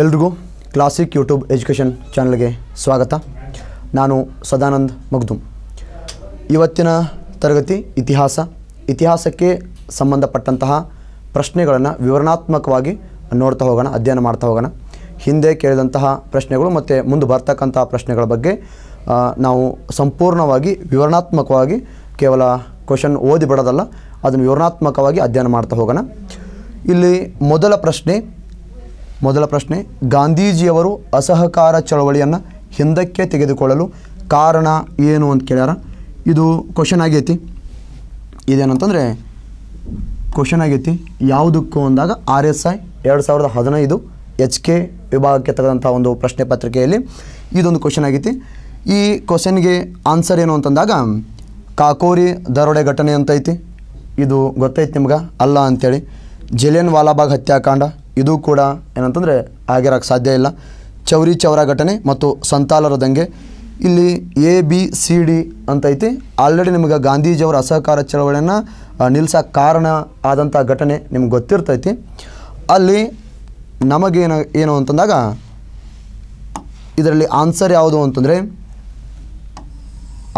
ಎಲ್ರಿಗೂ classic YouTube education ಚಾನಲ್ಗೆ ಸ್ವಾಗತ ನಾನು ಸದಾನಂದ್ ಮಗ್ದುಮ್ ಇವತ್ತಿನ ತರಗತಿ ಇತಿಹಾಸ ಇತಿಹಾಸಕ್ಕೆ ಸಂಬಂಧಪಟ್ಟಂತಹ ಪ್ರಶ್ನೆಗಳನ್ನು ವಿವರಣಾತ್ಮಕವಾಗಿ ನೋಡ್ತಾ ಹೋಗೋಣ ಅಧ್ಯಯನ ಮಾಡ್ತಾ ಹೋಗೋಣ ಹಿಂದೆ ಕೇಳಿದಂತಹ ಪ್ರಶ್ನೆಗಳು ಮತ್ತು ಮುಂದೆ ಬರ್ತಕ್ಕಂತಹ ಪ್ರಶ್ನೆಗಳ ಬಗ್ಗೆ ನಾವು ಸಂಪೂರ್ಣವಾಗಿ ವಿವರಣಾತ್ಮಕವಾಗಿ ಕೇವಲ ಕ್ವಶನ್ ಓದಿಬಿಡೋದಲ್ಲ ಅದನ್ನು ವಿವರಣಾತ್ಮಕವಾಗಿ ಅಧ್ಯಯನ ಮಾಡ್ತಾ ಹೋಗೋಣ ಇಲ್ಲಿ ಮೊದಲ ಪ್ರಶ್ನೆ ಮೊದಲ ಪ್ರಶ್ನೆ ಗಾಂಧೀಜಿಯವರು ಅಸಹಕಾರ ಚಳವಳಿಯನ್ನು ಹಿಂದಕ್ಕೆ ತೆಗೆದುಕೊಳ್ಳಲು ಕಾರಣ ಏನು ಅಂತ ಕೇಳ್ಯಾರ ಇದು ಕ್ವಶನ್ ಆಗೈತಿ ಇದೇನಂತಂದರೆ ಕ್ವಶನ್ ಆಗೈತಿ ಯಾವುದಕ್ಕೂ ಅಂದಾಗ ಆರ್ ಎಸ್ ಐ ಎರಡು ಸಾವಿರದ ಹದಿನೈದು ಎಚ್ ಕೆ ವಿಭಾಗಕ್ಕೆ ತೆಗೆದಂಥ ಒಂದು ಪ್ರಶ್ನೆ ಪತ್ರಿಕೆಯಲ್ಲಿ ಇದೊಂದು ಕ್ವಶನ್ ಆಗೈತಿ ಈ ಕ್ವಶನ್ಗೆ ಆನ್ಸರ್ ಏನು ಅಂತಂದಾಗ ಕಾಕೋರಿ ದರೋಡೆ ಘಟನೆ ಅಂತೈತಿ ಇದು ಗೊತ್ತೈತಿ ನಿಮ್ಗೆ ಅಲ್ಲ ಅಂಥೇಳಿ ಜಲಿಯನ್ ವಾಲಾಬಾಗ್ ಹತ್ಯಾಕಾಂಡ ಇದು ಕೂಡ ಏನಂತಂದರೆ ಆಗಿರೋಕ್ಕೆ ಸಾಧ್ಯ ಇಲ್ಲ ಚೌರಿ ಚೌರ ಘಟನೆ ಮತ್ತು ಸಂತಾಲರ ದಂಗೆ ಇಲ್ಲಿ ಎ ಬಿ ಸಿ ಡಿ ಅಂತ ಐತಿ ಆಲ್ರೆಡಿ ನಿಮಗೆ ಗಾಂಧೀಜಿಯವರ ಅಸಹಕಾರ ಚಳವಳಿಯನ್ನು ನಿಲ್ಸೋಕ್ಕೆ ಕಾರಣ ಆದಂಥ ಘಟನೆ ನಿಮ್ಗೆ ಗೊತ್ತಿರ್ತೈತಿ ಅಲ್ಲಿ ನಮಗೇನು ಏನು ಅಂತಂದಾಗ ಇದರಲ್ಲಿ ಆನ್ಸರ್ ಯಾವುದು ಅಂತಂದರೆ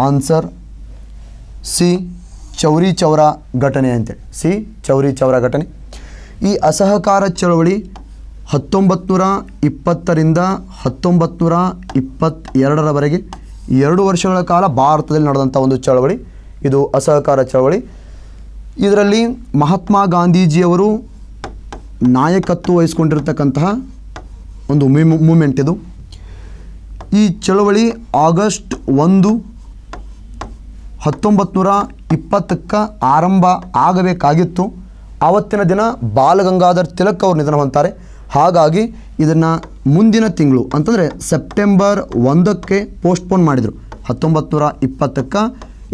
ಆನ್ಸರ್ ಸಿ ಚೌರಿ ಚೌರ ಘಟನೆ ಅಂತೇಳಿ ಸಿ ಚೌರಿ ಚೌರ ಘಟನೆ ಈ ಅಸಹಕಾರ ಚಳವಳಿ ಹತ್ತೊಂಬತ್ತು ನೂರ ಇಪ್ಪತ್ತರಿಂದ ಹತ್ತೊಂಬತ್ತು ನೂರ ಇಪ್ಪತ್ತೆರಡರವರೆಗೆ ಎರಡು ವರ್ಷಗಳ ಕಾಲ ಭಾರತದಲ್ಲಿ ನಡೆದಂಥ ಒಂದು ಚಳವಳಿ ಇದು ಅಸಹಕಾರ ಚಳವಳಿ ಇದರಲ್ಲಿ ಮಹಾತ್ಮ ಗಾಂಧೀಜಿಯವರು ನಾಯಕತ್ವ ವಹಿಸ್ಕೊಂಡಿರ್ತಕ್ಕಂತಹ ಒಂದು ಮೂಮೆಂಟ್ ಇದು ಈ ಚಳವಳಿ ಆಗಸ್ಟ್ ಒಂದು ಹತ್ತೊಂಬತ್ತು ನೂರ ಇಪ್ಪತ್ತಕ್ಕೆ ಆರಂಭ ಆಗಬೇಕಾಗಿತ್ತು ಆವತ್ತಿನ ದಿನ ಬಾಲಗಂಗಾಧರ್ ತಿಲಕ್ ಅವರು ನಿಧನ ಹೊಂತಾರೆ ಹಾಗಾಗಿ ಇದನ್ನು ಮುಂದಿನ ತಿಂಗಳು ಅಂತಂದರೆ ಸೆಪ್ಟೆಂಬರ್ ಒಂದಕ್ಕೆ ಪೋಸ್ಟ್ಪೋನ್ ಮಾಡಿದರು ಹತ್ತೊಂಬತ್ತು ನೂರ ಇಪ್ಪತ್ತಕ್ಕೆ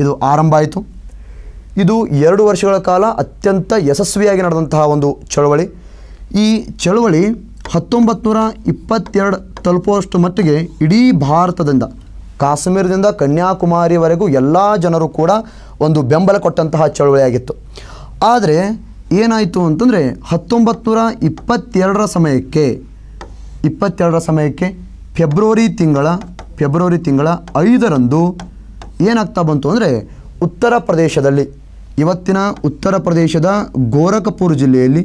ಇದು ಆರಂಭ ಆಯಿತು ಇದು ಎರಡು ವರ್ಷಗಳ ಕಾಲ ಅತ್ಯಂತ ಯಶಸ್ವಿಯಾಗಿ ನಡೆದಂತಹ ಒಂದು ಚಳವಳಿ ಈ ಚಳವಳಿ ಹತ್ತೊಂಬತ್ತು ನೂರ ಇಪ್ಪತ್ತೆರಡು ತಲುಪುವಷ್ಟು ಮಟ್ಟಿಗೆ ಇಡೀ ಭಾರತದಿಂದ ಕಾಶ್ಮೀರದಿಂದ ಕನ್ಯಾಕುಮಾರಿವರೆಗೂ ಎಲ್ಲ ಜನರು ಕೂಡ ಒಂದು ಬೆಂಬಲ ಕೊಟ್ಟಂತಹ ಚಳವಳಿಯಾಗಿತ್ತು ಆದರೆ ಏನಾಯಿತು ಅಂತಂದರೆ ಹತ್ತೊಂಬತ್ತು ನೂರ ಇಪ್ಪತ್ತೆರಡರ ಸಮಯಕ್ಕೆ ಇಪ್ಪತ್ತೆರಡರ ಸಮಯಕ್ಕೆ ಫೆಬ್ರವರಿ ತಿಂಗಳ ಫೆಬ್ರವರಿ ತಿಂಗಳ ಐದರಂದು ಏನಾಗ್ತಾ ಬಂತು ಅಂದರೆ ಉತ್ತರ ಪ್ರದೇಶದಲ್ಲಿ ಇವತ್ತಿನ ಉತ್ತರ ಪ್ರದೇಶದ ಗೋರಖ್ಪುರ್ ಜಿಲ್ಲೆಯಲ್ಲಿ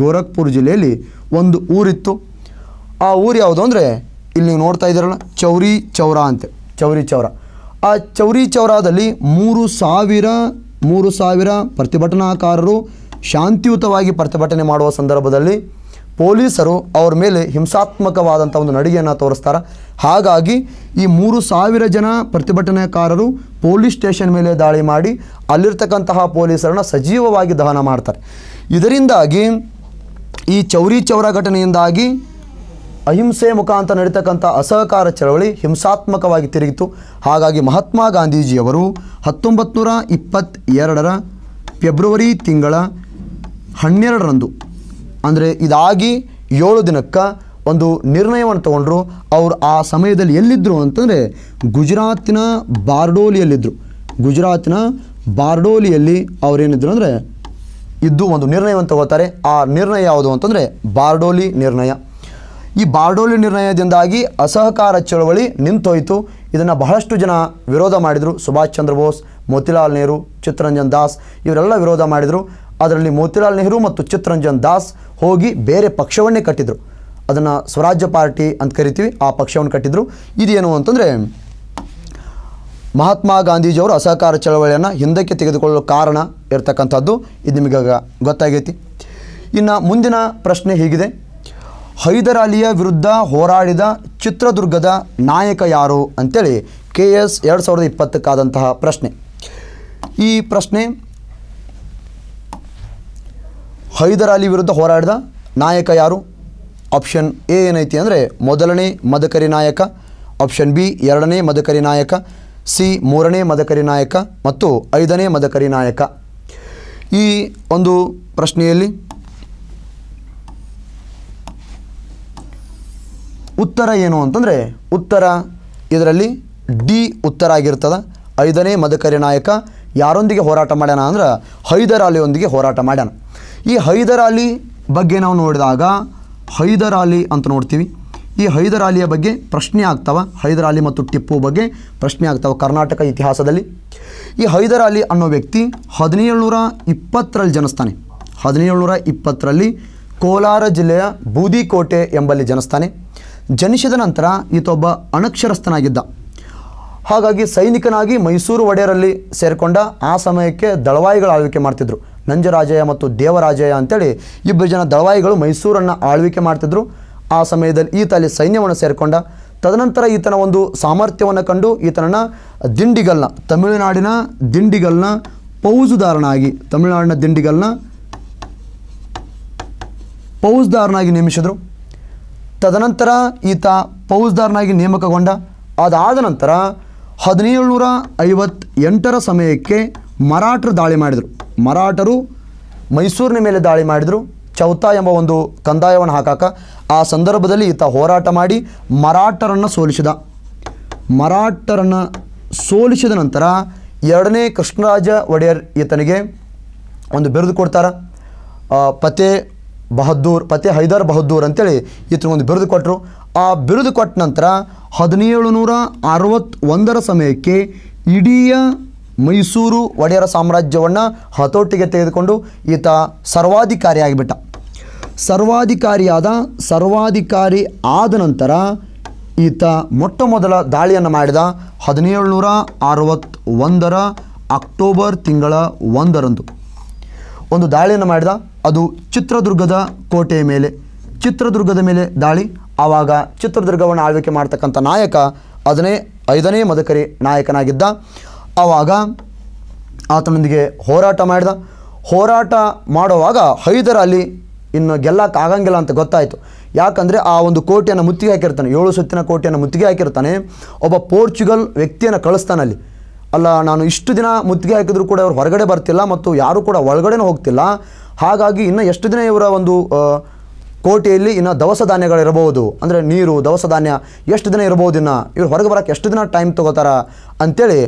ಗೋರಖ್ಪುರ್ ಜಿಲ್ಲೆಯಲ್ಲಿ ಒಂದು ಊರಿತ್ತು ಆ ಊರು ಯಾವುದು ಅಂದರೆ ಇಲ್ಲಿ ನೀವು ನೋಡ್ತಾ ಇದ್ದೀರಲ್ಲ ಚೌರಿ ಚೌರ ಅಂತೆ ಚೌರಿ ಚೌರ ಆ ಚೌರಿ ಚೌರಾದಲ್ಲಿ ಮೂರು ಸಾವಿರ ಮೂರು ಸಾವಿರ ಪ್ರತಿಭಟನಾಕಾರರು ಶಾಂತಿಯುತವಾಗಿ ಪ್ರತಿಭಟನೆ ಮಾಡುವ ಸಂದರ್ಭದಲ್ಲಿ ಪೊಲೀಸರು ಅವರ ಮೇಲೆ ಹಿಂಸಾತ್ಮಕವಾದಂಥ ಒಂದು ನಡಿಗೆಯನ್ನು ತೋರಿಸ್ತಾರೆ ಹಾಗಾಗಿ ಈ ಮೂರು ಸಾವಿರ ಜನ ಪ್ರತಿಭಟನೆಕಾರರು ಪೊಲೀಸ್ ಸ್ಟೇಷನ್ ಮೇಲೆ ದಾಳಿ ಮಾಡಿ ಅಲ್ಲಿರ್ತಕ್ಕಂತಹ ಪೊಲೀಸರನ್ನು ಸಜೀವವಾಗಿ ದಹನ ಮಾಡ್ತಾರೆ ಇದರಿಂದಾಗಿ ಈ ಚೌರಿ ಚೌರ ಘಟನೆಯಿಂದಾಗಿ ಅಹಿಂಸೆ ಮುಖಾಂತರ ನಡೀತಕ್ಕಂಥ ಅಸಹಕಾರ ಚಳವಳಿ ಹಿಂಸಾತ್ಮಕವಾಗಿ ತಿರುಗಿತು ಹಾಗಾಗಿ ಮಹಾತ್ಮ ಗಾಂಧೀಜಿಯವರು ಹತ್ತೊಂಬತ್ತು ನೂರ ಇಪ್ಪತ್ತೆರಡರ ಫೆಬ್ರವರಿ ತಿಂಗಳ ಹನ್ನೆರಡರಂದು ಅಂದರೆ ಇದಾಗಿ ಏಳು ದಿನಕ್ಕೆ ಒಂದು ನಿರ್ಣಯವನ್ನು ತಗೊಂಡ್ರು ಅವರು ಆ ಸಮಯದಲ್ಲಿ ಎಲ್ಲಿದ್ದರು ಅಂತಂದರೆ ಗುಜರಾತಿನ ಬಾರ್ಡೋಲಿಯಲ್ಲಿದ್ದರು ಗುಜರಾತಿನ ಬಾರ್ಡೋಲಿಯಲ್ಲಿ ಅವರೇನಿದ್ರು ಅಂದರೆ ಇದ್ದು ಒಂದು ನಿರ್ಣಯವನ್ನು ತಗೋತಾರೆ ಆ ನಿರ್ಣಯ ಯಾವುದು ಅಂತಂದರೆ ಬಾರ್ಡೋಲಿ ನಿರ್ಣಯ ಈ ಬಾರ್ಡೋಲಿ ನಿರ್ಣಯದಿಂದಾಗಿ ಅಸಹಕಾರ ಚಳವಳಿ ನಿಂತೋಯಿತು ಇದನ್ನು ಬಹಳಷ್ಟು ಜನ ವಿರೋಧ ಮಾಡಿದರು ಸುಭಾಷ್ ಚಂದ್ರ ಬೋಸ್ ಮೋತಿಲಾಲ್ ನೆಹರು ಚಿತ್ರರಂಜನ್ ದಾಸ್ ಇವರೆಲ್ಲ ವಿರೋಧ ಮಾಡಿದರು ಅದರಲ್ಲಿ ಮೋತಿಲಾಲ್ ನೆಹರು ಮತ್ತು ಚಿತ್ರರಂಜನ್ ದಾಸ್ ಹೋಗಿ ಬೇರೆ ಪಕ್ಷವನ್ನೇ ಕಟ್ಟಿದರು ಅದನ್ನು ಸ್ವರಾಜ್ಯ ಪಾರ್ಟಿ ಅಂತ ಕರಿತೀವಿ ಆ ಪಕ್ಷವನ್ನು ಕಟ್ಟಿದರು ಇದೇನು ಅಂತಂದರೆ ಮಹಾತ್ಮ ಗಾಂಧೀಜಿಯವರು ಅಸಹಕಾರ ಚಳವಳಿಯನ್ನು ಹಿಂದಕ್ಕೆ ತೆಗೆದುಕೊಳ್ಳಲು ಕಾರಣ ಇರತಕ್ಕಂಥದ್ದು ಇದು ನಿಮಗೆ ಗೊತ್ತಾಗೈತಿ ಇನ್ನು ಮುಂದಿನ ಪ್ರಶ್ನೆ ಹೀಗಿದೆ ಹೈದರ್ ಅಲಿಯ ವಿರುದ್ಧ ಹೋರಾಡಿದ ಚಿತ್ರದುರ್ಗದ ನಾಯಕ ಯಾರು ಅಂಥೇಳಿ ಕೆ ಎಸ್ ಎರಡು ಸಾವಿರದ ಇಪ್ಪತ್ತಕ್ಕಾದಂತಹ ಪ್ರಶ್ನೆ ಈ ಪ್ರಶ್ನೆ ಹೈದರ್ ಅಲಿ ವಿರುದ್ಧ ಹೋರಾಡಿದ ನಾಯಕ ಯಾರು ಆಪ್ಷನ್ ಎ ಏನೈತಿ ಅಂದರೆ ಮೊದಲನೇ ಮದಕರಿ ನಾಯಕ ಆಪ್ಷನ್ ಬಿ ಎರಡನೇ ಮದಕರಿ ನಾಯಕ ಸಿ ಮೂರನೇ ಮದಕರಿ ನಾಯಕ ಮತ್ತು ಐದನೇ ಮದಕರಿ ನಾಯಕ ಈ ಒಂದು ಪ್ರಶ್ನೆಯಲ್ಲಿ ಉತ್ತರ ಏನು ಅಂತಂದರೆ ಉತ್ತರ ಇದರಲ್ಲಿ ಡಿ ಉತ್ತರ ಆಗಿರ್ತದೆ ಐದನೇ ಮದಕರಿ ನಾಯಕ ಯಾರೊಂದಿಗೆ ಹೋರಾಟ ಮಾಡ್ಯಾನ ಅಂದ್ರೆ ಹೈದರ್ ಅಲಿಯೊಂದಿಗೆ ಹೋರಾಟ ಮಾಡ್ಯಾನ ಈ ಹೈದರ್ ಅಲಿ ಬಗ್ಗೆ ನಾವು ನೋಡಿದಾಗ ಹೈದರ್ ಅಲಿ ಅಂತ ನೋಡ್ತೀವಿ ಈ ಹೈದರ್ ಅಲಿಯ ಬಗ್ಗೆ ಪ್ರಶ್ನೆ ಆಗ್ತಾವ ಹೈದರ್ ಅಲಿ ಮತ್ತು ಟಿಪ್ಪು ಬಗ್ಗೆ ಪ್ರಶ್ನೆ ಆಗ್ತಾವೆ ಕರ್ನಾಟಕ ಇತಿಹಾಸದಲ್ಲಿ ಈ ಹೈದರ್ ಅಲಿ ಅನ್ನೋ ವ್ಯಕ್ತಿ ಹದಿನೇಳುನೂರ ಇಪ್ಪತ್ತರಲ್ಲಿ ಜನಿಸ್ತಾನೆ ಹದಿನೇಳುನೂರ ಇಪ್ಪತ್ತರಲ್ಲಿ ಕೋಲಾರ ಜಿಲ್ಲೆಯ ಬೂದಿಕೋಟೆ ಎಂಬಲ್ಲಿ ಜನಿಸ್ತಾನೆ ಜನಿಸಿದ ನಂತರ ಈತೊಬ್ಬ ಅನಕ್ಷರಸ್ಥನಾಗಿದ್ದ ಹಾಗಾಗಿ ಸೈನಿಕನಾಗಿ ಮೈಸೂರು ಒಡೆಯರಲ್ಲಿ ಸೇರಿಕೊಂಡ ಆ ಸಮಯಕ್ಕೆ ದಳವಾಯಿಗಳ ಆಳ್ವಿಕೆ ಮಾಡ್ತಿದ್ರು ನಂಜರಾಜಯ್ಯ ಮತ್ತು ದೇವರಾಜಯ್ಯ ಅಂತೇಳಿ ಇಬ್ಬರು ಜನ ದಳವಾಯಿಗಳು ಮೈಸೂರನ್ನು ಆಳ್ವಿಕೆ ಮಾಡ್ತಿದ್ರು ಆ ಸಮಯದಲ್ಲಿ ಈತ ಅಲ್ಲಿ ಸೈನ್ಯವನ್ನು ಸೇರಿಕೊಂಡ ತದನಂತರ ಈತನ ಒಂದು ಸಾಮರ್ಥ್ಯವನ್ನು ಕಂಡು ಈತನನ್ನು ದಿಂಡಿಗಲ್ನ ತಮಿಳುನಾಡಿನ ದಿಂಡಿಗಲ್ನ ಪೌಜುದಾರನಾಗಿ ತಮಿಳುನಾಡಿನ ದಿಂಡಿಗಲ್ನ ಪೌಜ್ದಾರನಾಗಿ ನೇಮಿಸಿದರು ತದನಂತರ ಈತ ಪೌಜ್ದಾರನಾಗಿ ನೇಮಕಗೊಂಡ ಅದಾದ ನಂತರ ಹದಿನೇಳು ನೂರ ಸಮಯಕ್ಕೆ ಮರಾಠರು ದಾಳಿ ಮಾಡಿದರು ಮರಾಠರು ಮೈಸೂರಿನ ಮೇಲೆ ದಾಳಿ ಮಾಡಿದರು ಚೌತಾ ಎಂಬ ಒಂದು ಕಂದಾಯವನ್ನು ಹಾಕಾಕ ಆ ಸಂದರ್ಭದಲ್ಲಿ ಈತ ಹೋರಾಟ ಮಾಡಿ ಮರಾಠರನ್ನು ಸೋಲಿಸಿದ ಮರಾಠರನ್ನು ಸೋಲಿಸಿದ ನಂತರ ಎರಡನೇ ಕೃಷ್ಣರಾಜ ಒಡೆಯರ್ ಈತನಿಗೆ ಒಂದು ಬಿರುದು ಕೊಡ್ತಾರೆ ಪತೆ ಬಹದ್ದೂರ್ ಪತೆ ಹೈದರ್ ಬಹದ್ದೂರ್ ಅಂತೇಳಿ ಈತನಿಗೊಂದು ಬಿರುದು ಕೊಟ್ಟರು ಆ ಬಿರುದು ಕೊಟ್ಟ ನಂತರ ಹದಿನೇಳು ನೂರ ಅರವತ್ತೊಂದರ ಸಮಯಕ್ಕೆ ಇಡೀ ಮೈಸೂರು ಒಡೆಯರ ಸಾಮ್ರಾಜ್ಯವನ್ನು ಹತೋಟಿಗೆ ತೆಗೆದುಕೊಂಡು ಈತ ಸರ್ವಾಧಿಕಾರಿಯಾಗಿಬಿಟ್ಟ ಸರ್ವಾಧಿಕಾರಿಯಾದ ಸರ್ವಾಧಿಕಾರಿ ಆದ ನಂತರ ಈತ ಮೊಟ್ಟ ಮೊದಲ ದಾಳಿಯನ್ನು ಮಾಡಿದ ಹದಿನೇಳುನೂರ ಅರವತ್ತೊಂದರ ಅಕ್ಟೋಬರ್ ತಿಂಗಳ ಒಂದರಂದು ಒಂದು ದಾಳಿಯನ್ನು ಮಾಡಿದ ಅದು ಚಿತ್ರದುರ್ಗದ ಕೋಟೆಯ ಮೇಲೆ ಚಿತ್ರದುರ್ಗದ ಮೇಲೆ ದಾಳಿ ಆವಾಗ ಚಿತ್ರದುರ್ಗವನ್ನು ಆಳ್ವಿಕೆ ಮಾಡ್ತಕ್ಕಂಥ ನಾಯಕ ಅದನ್ನೇ ಐದನೇ ಮದಕರಿ ನಾಯಕನಾಗಿದ್ದ ಆವಾಗ ಆತನೊಂದಿಗೆ ಹೋರಾಟ ಮಾಡಿದ ಹೋರಾಟ ಮಾಡುವಾಗ ಹೈದರ್ ಅಲ್ಲಿ ಇನ್ನು ಆಗಂಗಿಲ್ಲ ಅಂತ ಗೊತ್ತಾಯಿತು ಯಾಕಂದರೆ ಆ ಒಂದು ಕೋಟೆಯನ್ನು ಮುತ್ತಿಗೆ ಹಾಕಿರ್ತಾನೆ ಏಳು ಸುತ್ತಿನ ಕೋಟೆಯನ್ನು ಮುತ್ತಿಗೆ ಹಾಕಿರ್ತಾನೆ ಒಬ್ಬ ಪೋರ್ಚುಗಲ್ ವ್ಯಕ್ತಿಯನ್ನು ಅಲ್ಲಿ ಅಲ್ಲ ನಾನು ಇಷ್ಟು ದಿನ ಮುತ್ತಿಗೆ ಹಾಕಿದರೂ ಕೂಡ ಅವ್ರು ಹೊರಗಡೆ ಬರ್ತಿಲ್ಲ ಮತ್ತು ಯಾರೂ ಕೂಡ ಒಳಗಡೆನೂ ಹೋಗ್ತಿಲ್ಲ ಹಾಗಾಗಿ ಇನ್ನು ಎಷ್ಟು ದಿನ ಇವರ ಒಂದು ಕೋಟೆಯಲ್ಲಿ ಇನ್ನು ದವಸ ಧಾನ್ಯಗಳು ಇರಬಹುದು ಅಂದರೆ ನೀರು ದವಸ ಧಾನ್ಯ ಎಷ್ಟು ದಿನ ಇರಬಹುದು ಇನ್ನು ಇವರು ಹೊರಗೆ ಬರೋಕ್ಕೆ ಎಷ್ಟು ದಿನ ಟೈಮ್ ತೊಗೋತಾರ ಅಂಥೇಳಿ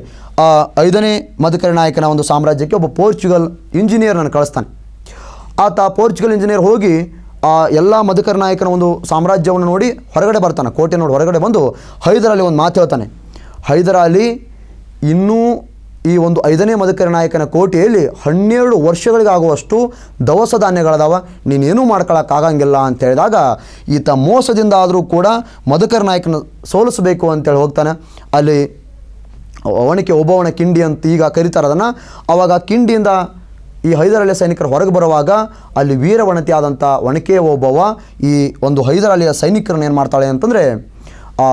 ಐದನೇ ಮಧುಕರಿ ನಾಯಕನ ಒಂದು ಸಾಮ್ರಾಜ್ಯಕ್ಕೆ ಒಬ್ಬ ಪೋರ್ಚುಗಲ್ ಇಂಜಿನಿಯರ್ನನ್ನು ಕಳಿಸ್ತಾನೆ ಆತ ಪೋರ್ಚುಗಲ್ ಇಂಜಿನಿಯರ್ ಹೋಗಿ ಆ ಎಲ್ಲ ಮಧುಕರ ನಾಯಕನ ಒಂದು ಸಾಮ್ರಾಜ್ಯವನ್ನು ನೋಡಿ ಹೊರಗಡೆ ಬರ್ತಾನೆ ಕೋಟೆ ನೋಡಿ ಹೊರಗಡೆ ಬಂದು ಹೈದರಾಲಿ ಒಂದು ಮಾತು ಹೇಳ್ತಾನೆ ಹೈದರಾಲಿ ಇನ್ನೂ ಈ ಒಂದು ಐದನೇ ಮದಕರಿ ನಾಯಕನ ಕೋಟೆಯಲ್ಲಿ ಹನ್ನೆರಡು ವರ್ಷಗಳಿಗಾಗುವಷ್ಟು ದವಸ ಧಾನ್ಯಗಳದಾವ ನೀನೇನೂ ಮಾಡ್ಕೊಳಕ್ಕಾಗಂಗಿಲ್ಲ ಅಂತ ಹೇಳಿದಾಗ ಈತ ಮೋಸದಿಂದ ಆದರೂ ಕೂಡ ಮದಕರಿ ನಾಯಕನ ಸೋಲಿಸಬೇಕು ಅಂತೇಳಿ ಹೋಗ್ತಾನೆ ಅಲ್ಲಿ ಒಣಕೆ ಒಬ್ಬವಣ ಕಿಂಡಿ ಅಂತ ಈಗ ಕರೀತಾರೆ ಅದನ್ನು ಆವಾಗ ಕಿಂಡಿಯಿಂದ ಈ ಹೈದರಾಲಿಯ ಸೈನಿಕರು ಹೊರಗೆ ಬರುವಾಗ ಅಲ್ಲಿ ವೀರವಣತಿ ಆದಂಥ ಒಣಕೆ ಒಬ್ಬವ ಈ ಒಂದು ಹೈದರಾಲಿಯ ಸೈನಿಕರನ್ನು ಏನು ಮಾಡ್ತಾಳೆ ಅಂತಂದರೆ ಆ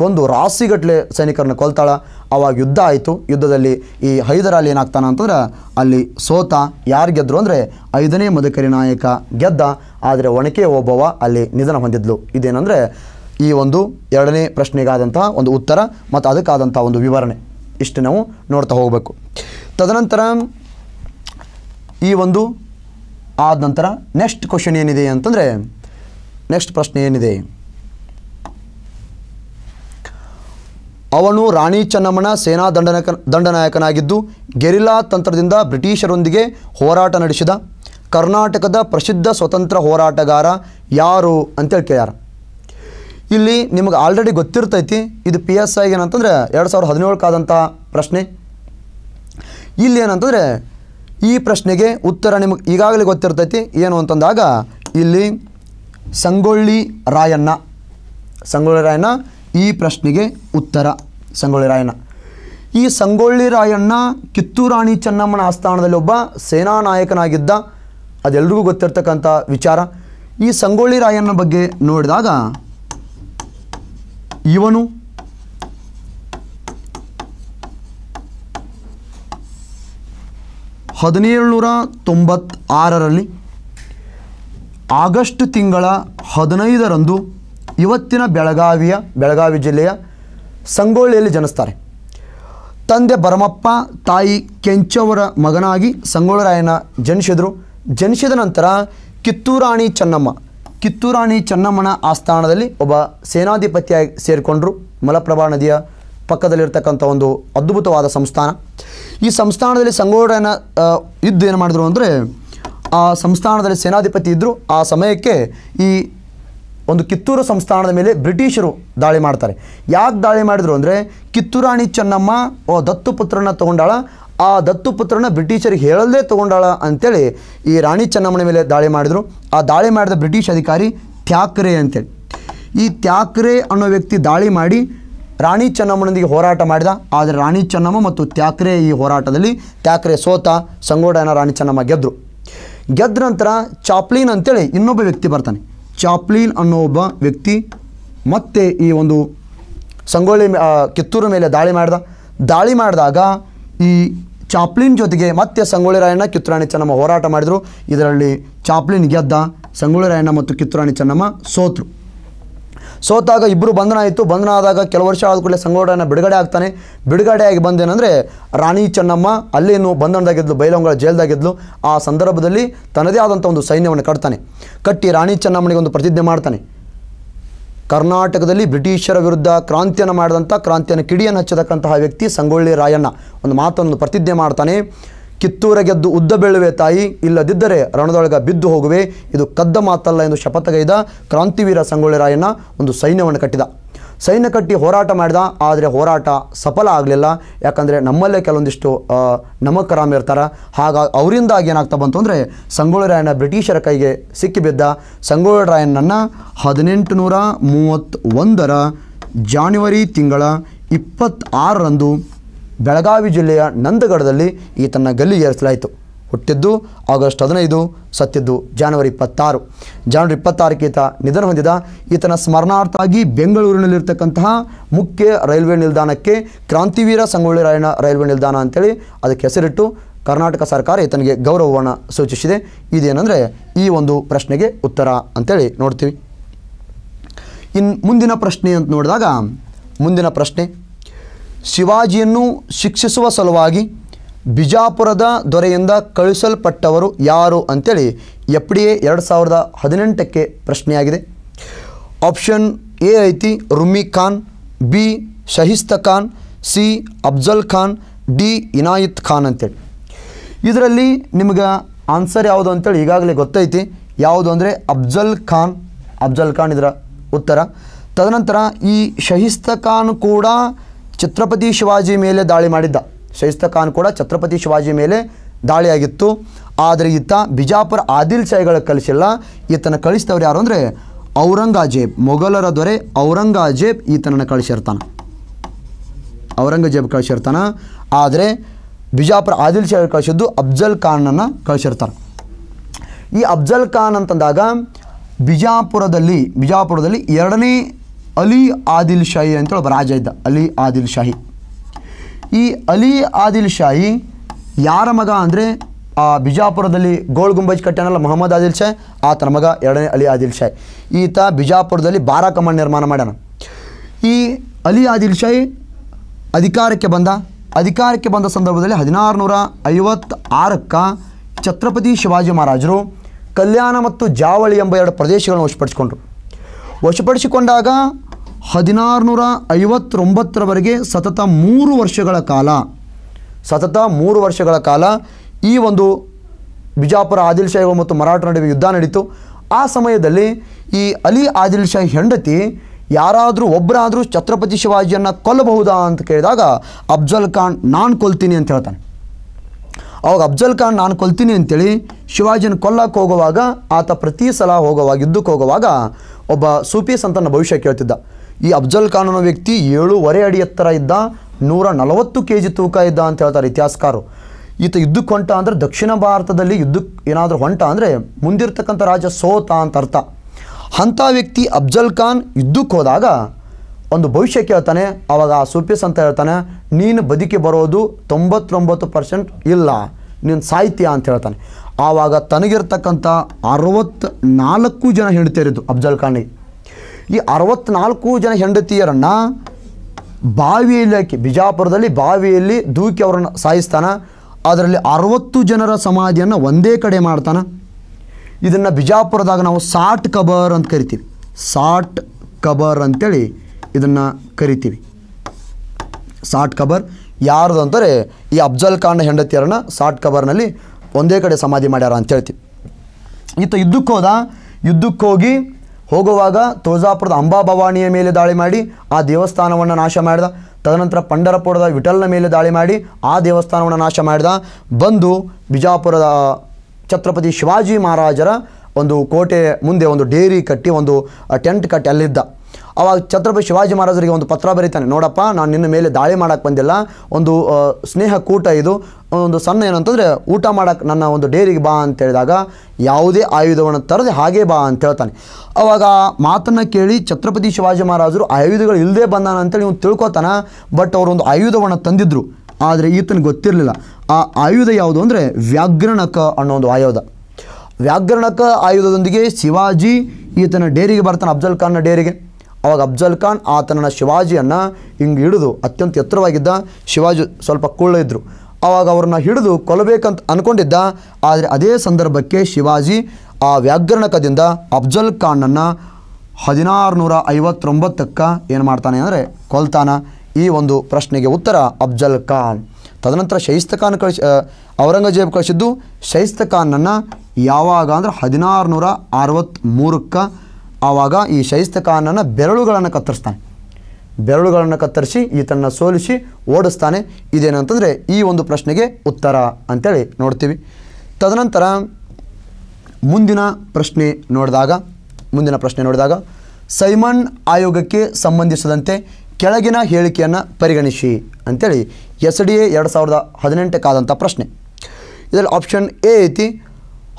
ಕೊಂದು ರಾಸಿಗಟ್ಟಲೆ ಸೈನಿಕರನ್ನು ಕೊಲ್ತಾಳ ಆವಾಗ ಯುದ್ಧ ಆಯಿತು ಯುದ್ಧದಲ್ಲಿ ಈ ಹೈದರ ಅಲ್ಲಿ ಏನಾಗ್ತಾನ ಅಂತಂದ್ರೆ ಅಲ್ಲಿ ಸೋತ ಯಾರು ಗೆದ್ದರು ಅಂದರೆ ಐದನೇ ಮದಕರಿ ನಾಯಕ ಗೆದ್ದ ಆದರೆ ಒಣಕೆ ಒಬ್ಬವ ಅಲ್ಲಿ ನಿಧನ ಹೊಂದಿದ್ಲು ಇದೇನೆಂದರೆ ಈ ಒಂದು ಎರಡನೇ ಪ್ರಶ್ನೆಗಾದಂತಹ ಒಂದು ಉತ್ತರ ಮತ್ತು ಅದಕ್ಕಾದಂಥ ಒಂದು ವಿವರಣೆ ಇಷ್ಟು ನಾವು ನೋಡ್ತಾ ಹೋಗಬೇಕು ತದನಂತರ ಈ ಒಂದು ಆದ ನಂತರ ನೆಕ್ಸ್ಟ್ ಕ್ವಶನ್ ಏನಿದೆ ಅಂತಂದರೆ ನೆಕ್ಸ್ಟ್ ಪ್ರಶ್ನೆ ಏನಿದೆ ಅವನು ರಾಣಿ ಚೆನ್ನಮ್ಮನ ಸೇನಾ ದಂಡನಕ ದಂಡನಾಯಕನಾಗಿದ್ದು ಗೆರಿಲಾ ತಂತ್ರದಿಂದ ಬ್ರಿಟಿಷರೊಂದಿಗೆ ಹೋರಾಟ ನಡೆಸಿದ ಕರ್ನಾಟಕದ ಪ್ರಸಿದ್ಧ ಸ್ವತಂತ್ರ ಹೋರಾಟಗಾರ ಯಾರು ಅಂತೇಳಿ ಕೇಳ್ಯಾರ ಇಲ್ಲಿ ನಿಮಗೆ ಆಲ್ರೆಡಿ ಗೊತ್ತಿರ್ತೈತಿ ಇದು ಪಿ ಎಸ್ ಐಗೆ ಏನಂತಂದರೆ ಎರಡು ಸಾವಿರದ ಹದಿನೇಳಕ್ಕಾದಂಥ ಪ್ರಶ್ನೆ ಇಲ್ಲಿ ಏನಂತಂದರೆ ಈ ಪ್ರಶ್ನೆಗೆ ಉತ್ತರ ನಿಮಗೆ ಈಗಾಗಲೇ ಗೊತ್ತಿರ್ತೈತಿ ಏನು ಅಂತಂದಾಗ ಇಲ್ಲಿ ಸಂಗೊಳ್ಳಿ ರಾಯಣ್ಣ ಸಂಗೊಳ್ಳಿ ರಾಯಣ್ಣ ಈ ಪ್ರಶ್ನೆಗೆ ಉತ್ತರ ಸಂಗೊಳ್ಳಿ ರಾಯಣ್ಣ ಈ ಸಂಗೊಳ್ಳಿ ರಾಯಣ್ಣ ಕಿತ್ತೂರಾಣಿ ಚೆನ್ನಮ್ಮನ ಆಸ್ಥಾನದಲ್ಲಿ ಒಬ್ಬ ಸೇನಾ ನಾಯಕನಾಗಿದ್ದ ಅದೆಲ್ರಿಗೂ ಗೊತ್ತಿರ್ತಕ್ಕಂಥ ವಿಚಾರ ಈ ಸಂಗೊಳ್ಳಿ ರಾಯಣ್ಣ ಬಗ್ಗೆ ನೋಡಿದಾಗ ಇವನು ಹದಿನೇಳುನೂರ ತೊಂಬತ್ತಾರರಲ್ಲಿ ಆಗಸ್ಟ್ ತಿಂಗಳ ಹದಿನೈದರಂದು ಇವತ್ತಿನ ಬೆಳಗಾವಿಯ ಬೆಳಗಾವಿ ಜಿಲ್ಲೆಯ ಸಂಗೊಳ್ಳಿಯಲ್ಲಿ ಜನಿಸ್ತಾರೆ ತಂದೆ ಭರಮಪ್ಪ ತಾಯಿ ಕೆಂಚವರ ಮಗನಾಗಿ ಸಂಗೊಳ್ಳರಾಯನ ಜನಿಸಿದರು ಜನಿಸಿದ ನಂತರ ಕಿತ್ತೂರಾಣಿ ಚೆನ್ನಮ್ಮ ಕಿತ್ತೂರಾಣಿ ಚೆನ್ನಮ್ಮನ ಆಸ್ಥಾನದಲ್ಲಿ ಒಬ್ಬ ಸೇನಾಧಿಪತಿಯಾಗಿ ಸೇರಿಕೊಂಡರು ಮಲಪ್ರಭಾ ನದಿಯ ಪಕ್ಕದಲ್ಲಿರ್ತಕ್ಕಂಥ ಒಂದು ಅದ್ಭುತವಾದ ಸಂಸ್ಥಾನ ಈ ಸಂಸ್ಥಾನದಲ್ಲಿ ಸಂಗೋಳರಾಯನ ಇದ್ದು ಏನು ಮಾಡಿದ್ರು ಅಂದರೆ ಆ ಸಂಸ್ಥಾನದಲ್ಲಿ ಸೇನಾಧಿಪತಿ ಇದ್ದರು ಆ ಸಮಯಕ್ಕೆ ಈ ಒಂದು ಕಿತ್ತೂರು ಸಂಸ್ಥಾನದ ಮೇಲೆ ಬ್ರಿಟಿಷರು ದಾಳಿ ಮಾಡ್ತಾರೆ ಯಾಕೆ ದಾಳಿ ಮಾಡಿದರು ಅಂದರೆ ಕಿತ್ತೂರಾಣಿ ಚೆನ್ನಮ್ಮ ಓ ದತ್ತುಪುತ್ರನ ತಗೊಂಡಾಳ ಆ ದತ್ತುಪುತ್ರನ ಬ್ರಿಟಿಷರಿಗೆ ಹೇಳಲ್ದೇ ತಗೊಂಡಾಳ ಅಂತೇಳಿ ಈ ರಾಣಿ ಚೆನ್ನಮ್ಮನ ಮೇಲೆ ದಾಳಿ ಮಾಡಿದರು ಆ ದಾಳಿ ಮಾಡಿದ ಬ್ರಿಟಿಷ್ ಅಧಿಕಾರಿ ತ್ಯಾಕ್ರೆ ಅಂತೇಳಿ ಈ ತ್ಯಾಕ್ರೆ ಅನ್ನೋ ವ್ಯಕ್ತಿ ದಾಳಿ ಮಾಡಿ ರಾಣಿ ಚೆನ್ನಮ್ಮನೊಂದಿಗೆ ಹೋರಾಟ ಮಾಡಿದ ಆದರೆ ರಾಣಿ ಚೆನ್ನಮ್ಮ ಮತ್ತು ತ್ಯಾಕ್ರೆ ಈ ಹೋರಾಟದಲ್ಲಿ ತ್ಯಾಕ್ರೆ ಸೋತ ಸಂಗೋಡನ ರಾಣಿ ಚೆನ್ನಮ್ಮ ಗೆದ್ದರು ಗೆದ್ದ ನಂತರ ಚಾಪ್ಲಿನ್ ಅಂತೇಳಿ ಇನ್ನೊಬ್ಬ ವ್ಯಕ್ತಿ ಬರ್ತಾನೆ ಚಾಪ್ಲಿನ್ ಅನ್ನೋ ಒಬ್ಬ ವ್ಯಕ್ತಿ ಮತ್ತೆ ಈ ಒಂದು ಸಂಗೊಳ್ಳಿ ಕಿತ್ತೂರು ಮೇಲೆ ದಾಳಿ ಮಾಡಿದ ದಾಳಿ ಮಾಡಿದಾಗ ಈ ಚಾಪ್ಲಿನ್ ಜೊತೆಗೆ ಮತ್ತೆ ಸಂಗೊಳ್ಳಿ ರಾಯಣ್ಣ ಕಿತ್ತೂರಾಣಿ ಚೆನ್ನಮ್ಮ ಹೋರಾಟ ಮಾಡಿದರು ಇದರಲ್ಲಿ ಚಾಪ್ಲಿನ್ ಗೆದ್ದ ಸಂಗೊಳ್ಳಿ ರಾಯಣ್ಣ ಮತ್ತು ಕಿತ್ತೂರಾಣಿ ಚೆನ್ನಮ್ಮ ಸೋತರು ಸೋತಾಗ ಇಬ್ಬರು ಬಂಧನ ಆಯಿತು ಬಂಧನ ಆದಾಗ ಕೆಲವು ವರ್ಷ ಆದ ಕೂಡಲೇ ಸಂಗೋಡನ ಬಿಡುಗಡೆ ಆಗ್ತಾನೆ ಬಿಡುಗಡೆಯಾಗಿ ಬಂದೇನೆಂದರೆ ರಾಣಿ ಚೆನ್ನಮ್ಮ ಅಲ್ಲೇನು ಬಂಧನದಾಗಿದ್ಲು ಬೈಲಂಗಳ ಜೈಲ್ದಾಗಿದ್ದಲು ಆ ಸಂದರ್ಭದಲ್ಲಿ ತನ್ನದೇ ಆದಂಥ ಒಂದು ಸೈನ್ಯವನ್ನು ಕಟ್ತಾನೆ ಕಟ್ಟಿ ರಾಣಿ ಚೆನ್ನಮ್ಮನಿಗೆ ಒಂದು ಪ್ರತಿಜ್ಞೆ ಮಾಡ್ತಾನೆ ಕರ್ನಾಟಕದಲ್ಲಿ ಬ್ರಿಟಿಷರ ವಿರುದ್ಧ ಕ್ರಾಂತಿಯನ್ನು ಮಾಡಿದಂಥ ಕ್ರಾಂತಿಯನ್ನು ಕಿಡಿಯನ್ನು ಹಚ್ಚತಕ್ಕಂತಹ ವ್ಯಕ್ತಿ ಸಂಗೊಳ್ಳಿ ರಾಯಣ್ಣ ಒಂದು ಮಾತನ್ನು ಪ್ರತಿಜ್ಞೆ ಮಾಡ್ತಾನೆ ಕಿತ್ತೂರ ಗೆದ್ದು ಉದ್ದ ಬೆಳ್ಳುವೆ ತಾಯಿ ಇಲ್ಲದಿದ್ದರೆ ರಣದೊಳಗ ಬಿದ್ದು ಹೋಗುವೆ ಇದು ಕದ್ದ ಮಾತಲ್ಲ ಎಂದು ಶಪಥಗೈದ ಕ್ರಾಂತಿವೀರ ಸಂಗೊಳ್ಳಿ ರಾಯಣ್ಣ ಒಂದು ಸೈನ್ಯವನ್ನು ಕಟ್ಟಿದ ಸೈನ್ಯ ಕಟ್ಟಿ ಹೋರಾಟ ಮಾಡಿದ ಆದರೆ ಹೋರಾಟ ಸಫಲ ಆಗಲಿಲ್ಲ ಯಾಕಂದರೆ ನಮ್ಮಲ್ಲೇ ಕೆಲವೊಂದಿಷ್ಟು ನಮಕರಾಮ ಇರ್ತಾರೆ ಹಾಗ ಅವರಿಂದಾಗಿ ಏನಾಗ್ತಾ ಬಂತು ಅಂದರೆ ಸಂಗೊಳ್ಳಿ ರಾಯಣ್ಣ ಬ್ರಿಟಿಷರ ಕೈಗೆ ಸಿಕ್ಕಿಬಿದ್ದ ಸಂಗೊಳ್ಳಿ ರಾಯಣ್ಣನ ಹದಿನೆಂಟು ನೂರ ಮೂವತ್ತೊಂದರ ಜಾನ್ವರಿ ತಿಂಗಳ ಇಪ್ಪತ್ತಾರರಂದು ಬೆಳಗಾವಿ ಜಿಲ್ಲೆಯ ನಂದಗಡದಲ್ಲಿ ಈತನ ಗಲ್ಲಿ ಏರಿಸಲಾಯಿತು ಹುಟ್ಟಿದ್ದು ಆಗಸ್ಟ್ ಹದಿನೈದು ಸತ್ತಿದ್ದು ಜಾನ್ವರಿ ಇಪ್ಪತ್ತಾರು ಜಾನ್ವರಿ ಇಪ್ಪತ್ತಾರಕ್ಕೆ ಈತ ನಿಧನ ಹೊಂದಿದ ಈತನ ಸ್ಮರಣಾರ್ಥವಾಗಿ ಬೆಂಗಳೂರಿನಲ್ಲಿರ್ತಕ್ಕಂತಹ ಮುಖ್ಯ ರೈಲ್ವೆ ನಿಲ್ದಾಣಕ್ಕೆ ಕ್ರಾಂತಿವೀರ ಸಂಗೊಳ್ಳಿ ರಾಯಣ್ಣ ರೈಲ್ವೆ ನಿಲ್ದಾಣ ಅಂತೇಳಿ ಅದಕ್ಕೆ ಹೆಸರಿಟ್ಟು ಕರ್ನಾಟಕ ಸರ್ಕಾರ ಈತನಿಗೆ ಗೌರವವನ್ನು ಸೂಚಿಸಿದೆ ಇದೇನೆಂದರೆ ಈ ಒಂದು ಪ್ರಶ್ನೆಗೆ ಉತ್ತರ ಅಂತೇಳಿ ನೋಡ್ತೀವಿ ಇನ್ ಮುಂದಿನ ಪ್ರಶ್ನೆ ಅಂತ ನೋಡಿದಾಗ ಮುಂದಿನ ಪ್ರಶ್ನೆ ಶಿವಾಜಿಯನ್ನು ಶಿಕ್ಷಿಸುವ ಸಲುವಾಗಿ ಬಿಜಾಪುರದ ದೊರೆಯಿಂದ ಕಳುಹಿಸಲ್ಪಟ್ಟವರು ಯಾರು ಅಂತೇಳಿ ಎಫ್ ಡಿ ಎ ಎರಡು ಸಾವಿರದ ಹದಿನೆಂಟಕ್ಕೆ ಪ್ರಶ್ನೆಯಾಗಿದೆ ಆಪ್ಷನ್ ಎ ಐತಿ Rumi Khan B Shahista Khan C Afal Khan D Inayat Khan ಅಂತೇಳಿ ಇದರಲ್ಲಿ ನಿಮಗೆ ಆನ್ಸರ್ ಯಾವುದು ಅಂತೇಳಿ ಈಗಾಗಲೇ ಗೊತ್ತೈತಿ ಯಾವುದು ಅಂದರೆ ಅಫ್ಜಲ್ ಖಾನ್ ಅಫ್ಜಲ್ ಖಾನ್ ಇದರ ಉತ್ತರ ತದನಂತರ ಈ ಶಹಿಸ್ತ ಖಾನ್ ಕೂಡ ಛತ್ರಪತಿ ಶಿವಾಜಿ ಮೇಲೆ ದಾಳಿ ಮಾಡಿದ್ದ ಶೈಸ್ತ ಖಾನ್ ಕೂಡ ಛತ್ರಪತಿ ಶಿವಾಜಿ ಮೇಲೆ ದಾಳಿಯಾಗಿತ್ತು ಆದರೆ ಈತ ಬಿಜಾಪುರ ಆದಿಲ್ ಶಾಹಿಗಳ ಕಳಿಸಿಲ್ಲ ಈತನ ಕಳಿಸಿದವ್ರು ಯಾರು ಅಂದರೆ ಔರಂಗಜೇಬ್ ಮೊಘಲರ ದೊರೆ ಔರಂಗಜೇಬ್ ಈತನನ್ನು ಕಳಿಸಿರ್ತಾನೆ ಔರಂಗಜೇಬ್ ಕಳಿಸಿರ್ತಾನೆ ಆದರೆ ಬಿಜಾಪುರ ಆದಿಲ್ ಶಾಹಿ ಕಳಿಸಿದ್ದು ಅಫ್ಜಲ್ ಖಾನನ್ನು ಕಳಿಸಿರ್ತಾರೆ ಈ ಅಫ್ಜಲ್ ಖಾನ್ ಅಂತಂದಾಗ ಬಿಜಾಪುರದಲ್ಲಿ ಬಿಜಾಪುರದಲ್ಲಿ ಎರಡನೇ ಅಲಿ ಆದಿಲ್ ಶಾಹಿ ಅಂತ ಒಬ್ಬ ರಾಜ ಇದ್ದ ಅಲಿ ಆದಿಲ್ ಶಾಹಿ ಈ ಅಲಿ ಆದಿಲ್ ಶಾಹಿ ಯಾರ ಮಗ ಅಂದರೆ ಆ ಬಿಜಾಪುರದಲ್ಲಿ ಗೋಳ್ ಗುಂಬಜ್ ಕಟ್ಟಾನಲ್ಲ ಮೊಹಮ್ಮದ್ ಆದಿಲ್ ಶಾಹ್ ಆತನ ಮಗ ಎರಡನೇ ಅಲಿ ಆದಿಲ್ ಶಾಹಿ ಈತ ಬಿಜಾಪುರದಲ್ಲಿ ಬಾರಾ ಕಮಾಂಡ್ ನಿರ್ಮಾಣ ಮಾಡ್ಯಾನ ಈ ಅಲಿ ಆದಿಲ್ ಶಾಹಿ ಅಧಿಕಾರಕ್ಕೆ ಬಂದ ಅಧಿಕಾರಕ್ಕೆ ಬಂದ ಸಂದರ್ಭದಲ್ಲಿ ಹದಿನಾರು ನೂರ ಐವತ್ತಾರಕ್ಕ ಛತ್ರಪತಿ ಶಿವಾಜಿ ಮಹಾರಾಜರು ಕಲ್ಯಾಣ ಮತ್ತು ಜಾವಳಿ ಎಂಬ ಎರಡು ಪ್ರದೇಶಗಳನ್ನು ವಶಪಡಿಸಿಕೊಂಡರು ವಶಪಡಿಸಿಕೊಂಡಾಗ ಹದಿನಾರುನೂರ ಐವತ್ತೊಂಬತ್ತರವರೆಗೆ ಸತತ ಮೂರು ವರ್ಷಗಳ ಕಾಲ ಸತತ ಮೂರು ವರ್ಷಗಳ ಕಾಲ ಈ ಒಂದು ಬಿಜಾಪುರ ಆದಿಲ್ ಶಾಹಿಗಳು ಮತ್ತು ಮರಾಠ ನಡುವೆ ಯುದ್ಧ ನಡೀತು ಆ ಸಮಯದಲ್ಲಿ ಈ ಅಲಿ ಆದಿಲ್ ಶಾಹಿ ಹೆಂಡತಿ ಯಾರಾದರೂ ಒಬ್ಬರಾದರೂ ಛತ್ರಪತಿ ಶಿವಾಜಿಯನ್ನು ಕೊಲ್ಲಬಹುದಾ ಅಂತ ಕೇಳಿದಾಗ ಅಫ್ಜಲ್ ಖಾನ್ ನಾನು ಕೊಲ್ತೀನಿ ಅಂತ ಹೇಳ್ತಾನೆ ಅವಾಗ ಅಫ್ಜಲ್ ಖಾನ್ ನಾನು ಕೊಲ್ತೀನಿ ಅಂತೇಳಿ ಶಿವಾಜಿಯನ್ನು ಕೊಲ್ಲಕ್ಕೆ ಹೋಗುವಾಗ ಆತ ಪ್ರತಿ ಸಲ ಹೋಗುವಾಗ ಯುದ್ಧಕ್ಕೆ ಹೋಗುವಾಗ ಒಬ್ಬ ಸೂಫಿ ಸಂತನ ಭವಿಷ್ಯ ಕೇಳ್ತಿದ್ದ ಈ ಅಫ್ಜಲ್ ಖಾನ್ ಅನ್ನೋ ವ್ಯಕ್ತಿ ಏಳೂವರೆ ಅಡಿ ಎತ್ತರ ಇದ್ದ ನೂರ ನಲವತ್ತು ಕೆ ಜಿ ತೂಕ ಇದ್ದ ಅಂತ ಹೇಳ್ತಾರೆ ಇತಿಹಾಸಕಾರರು ಈತ ಯುದ್ಧಕ್ಕೆ ಹೊಂಟ ಅಂದರೆ ದಕ್ಷಿಣ ಭಾರತದಲ್ಲಿ ಯುದ್ಧಕ್ಕೆ ಏನಾದರೂ ಹೊಂಟ ಅಂದರೆ ಮುಂದಿರ್ತಕ್ಕಂಥ ರಾಜ ಸೋತ ಅಂತ ಅರ್ಥ ಅಂಥ ವ್ಯಕ್ತಿ ಅಫ್ಜಲ್ ಖಾನ್ ಯುದ್ಧಕ್ಕೆ ಹೋದಾಗ ಒಂದು ಭವಿಷ್ಯ ಕೇಳ್ತಾನೆ ಆವಾಗ ಆ ಸೂಪಿಸ್ ಅಂತ ಹೇಳ್ತಾನೆ ನೀನು ಬದುಕಿ ಬರೋದು ತೊಂಬತ್ತೊಂಬತ್ತು ಪರ್ಸೆಂಟ್ ಇಲ್ಲ ನೀನು ಸಾಹಿತ್ಯ ಅಂತ ಹೇಳ್ತಾನೆ ಆವಾಗ ತನಗಿರ್ತಕ್ಕಂಥ ಅರವತ್ತು ನಾಲ್ಕು ಜನ ಹೆಣ್ತಿರಿದ್ದು ಅಫ್ಜಲ್ ಖಾನಿಗೆ ಈ ಅರವತ್ನಾಲ್ಕು ಜನ ಹೆಂಡತಿಯರನ್ನು ಬಾವಿಯಲ್ಲಿ ಹಾಕಿ ಬಿಜಾಪುರದಲ್ಲಿ ಬಾವಿಯಲ್ಲಿ ದೂಕಿ ಅವರನ್ನು ಸಾಯಿಸ್ತಾನೆ ಅದರಲ್ಲಿ ಅರವತ್ತು ಜನರ ಸಮಾಧಿಯನ್ನು ಒಂದೇ ಕಡೆ ಮಾಡ್ತಾನೆ ಇದನ್ನು ಬಿಜಾಪುರದಾಗ ನಾವು ಸಾಟ್ ಕಬರ್ ಅಂತ ಕರಿತೀವಿ ಸಾಟ್ ಕಬರ್ ಅಂತೇಳಿ ಇದನ್ನು ಕರಿತೀವಿ ಸಾಟ್ ಕಬರ್ ಯಾರ್ದು ಅಂದರೆ ಈ ಅಫ್ಜಲ್ ಖಾನ್ ಹೆಂಡತಿಯರನ್ನು ಸಾಟ್ ಕಬರ್ನಲ್ಲಿ ಒಂದೇ ಕಡೆ ಸಮಾಧಿ ಮಾಡ್ಯಾರ ಅಂತ ಹೇಳ್ತೀವಿ ಈತ ಯುದ್ಧಕ್ಕೆ ಹೋದ ಯುದ್ಧಕ್ಕೆ ಹೋಗಿ ಹೋಗುವಾಗ ತುಳಜಾಪುರದ ಅಂಬಾಭವಾನಿಯ ಮೇಲೆ ದಾಳಿ ಮಾಡಿ ಆ ದೇವಸ್ಥಾನವನ್ನು ನಾಶ ಮಾಡಿದ ತದನಂತರ ಪಂಡರಪುರದ ವಿಠಲ್ನ ಮೇಲೆ ದಾಳಿ ಮಾಡಿ ಆ ದೇವಸ್ಥಾನವನ್ನು ನಾಶ ಮಾಡಿದ ಬಂದು ಬಿಜಾಪುರದ ಛತ್ರಪತಿ ಶಿವಾಜಿ ಮಹಾರಾಜರ ಒಂದು ಕೋಟೆ ಮುಂದೆ ಒಂದು ಡೇರಿ ಕಟ್ಟಿ ಒಂದು ಟೆಂಟ್ ಕಟ್ಟಿ ಅಲ್ಲಿದ್ದ ಅವಾಗ ಛತ್ರಪತಿ ಶಿವಾಜಿ ಮಹಾರಾಜರಿಗೆ ಒಂದು ಪತ್ರ ಬರೀತಾನೆ ನೋಡಪ್ಪ ನಾನು ನಿನ್ನ ಮೇಲೆ ದಾಳಿ ಮಾಡೋಕ್ಕೆ ಬಂದಿಲ್ಲ ಒಂದು ಸ್ನೇಹ ಕೂಟ ಇದು ಒಂದು ಸಣ್ಣ ಏನಂತಂದರೆ ಊಟ ಮಾಡೋಕ್ಕೆ ನನ್ನ ಒಂದು ಡೇರಿಗೆ ಬಾ ಅಂತ ಹೇಳಿದಾಗ ಯಾವುದೇ ಆಯುಧವನ್ನು ತರದೆ ಹಾಗೇ ಬಾ ಅಂತ ಹೇಳ್ತಾನೆ ಅವಾಗ ಮಾತನ್ನು ಕೇಳಿ ಛತ್ರಪತಿ ಶಿವಾಜಿ ಮಹಾರಾಜರು ಆಯುಧಗಳು ಇಲ್ಲದೆ ಬಂದಾನ ಅಂತೇಳಿ ಇವನು ತಿಳ್ಕೊತಾನ ಬಟ್ ಅವರೊಂದು ಆಯುಧವನ್ನು ತಂದಿದ್ದರು ಆದರೆ ಈತನಿಗೆ ಗೊತ್ತಿರಲಿಲ್ಲ ಆ ಆಯುಧ ಯಾವುದು ಅಂದರೆ ವ್ಯಾಘ್ರಣಕ ಅನ್ನೋ ಒಂದು ಆಯುಧ ವ್ಯಾಘ್ರಣಕ ಆಯುಧದೊಂದಿಗೆ ಶಿವಾಜಿ ಈತನ ಡೇರಿಗೆ ಬರ್ತಾನೆ ಅಫ್ಜಲ್ ಖಾನ್ನ ಡೇರಿಗೆ ಅವಾಗ ಅಫ್ಜಲ್ ಖಾನ್ ಆತನನ್ನು ಶಿವಾಜಿಯನ್ನು ಹಿಂಗೆ ಹಿಡಿದು ಅತ್ಯಂತ ಎತ್ತರವಾಗಿದ್ದ ಶಿವಾಜಿ ಸ್ವಲ್ಪ ಕುಳ್ಳ ಆವಾಗ ಅವ್ರನ್ನ ಹಿಡಿದು ಕೊಲ್ಲಬೇಕಂತ ಅಂದ್ಕೊಂಡಿದ್ದ ಆದರೆ ಅದೇ ಸಂದರ್ಭಕ್ಕೆ ಶಿವಾಜಿ ಆ ವ್ಯಾಘ್ರಣಕದಿಂದ ಅಫ್ಜಲ್ ಖಾನನ್ನು ಹದಿನಾರು ನೂರ ಐವತ್ತೊಂಬತ್ತಕ್ಕೆ ಏನು ಮಾಡ್ತಾನೆ ಅಂದರೆ ಕೊಲ್ತಾನ ಈ ಒಂದು ಪ್ರಶ್ನೆಗೆ ಉತ್ತರ ಅಫ್ಜಲ್ ಖಾನ್ ತದನಂತರ ಶೈಸ್ತ ಖಾನ್ ಕಳಿಸಿ ಔರಂಗಜೇಬ್ ಕಳಿಸಿದ್ದು ಶೈಸ್ತ ಖಾನನ್ನು ಯಾವಾಗ ಅಂದರೆ ಹದಿನಾರು ನೂರ ಅರವತ್ತ್ಮೂರಕ್ಕೆ ಆವಾಗ ಈ ಶೈಸ್ತ ಖಾನನ ಬೆರಳುಗಳನ್ನು ಕತ್ತರಿಸ್ತಾನೆ ಬೆರಳುಗಳನ್ನು ಕತ್ತರಿಸಿ ಈತನ ಸೋಲಿಸಿ ಓಡಿಸ್ತಾನೆ ಇದೇನಂತಂದರೆ ಈ ಒಂದು ಪ್ರಶ್ನೆಗೆ ಉತ್ತರ ಅಂತೇಳಿ ನೋಡ್ತೀವಿ ತದನಂತರ ಮುಂದಿನ ಪ್ರಶ್ನೆ ನೋಡಿದಾಗ ಮುಂದಿನ ಪ್ರಶ್ನೆ ನೋಡಿದಾಗ ಸೈಮನ್ ಆಯೋಗಕ್ಕೆ ಸಂಬಂಧಿಸಿದಂತೆ ಕೆಳಗಿನ ಹೇಳಿಕೆಯನ್ನು ಪರಿಗಣಿಸಿ ಅಂಥೇಳಿ ಎಸ್ ಡಿ ಎ ಎರಡು ಸಾವಿರದ ಹದಿನೆಂಟಕ್ಕಾದಂಥ ಪ್ರಶ್ನೆ ಇದರಲ್ಲಿ ಆಪ್ಷನ್ ಎ ಐತಿ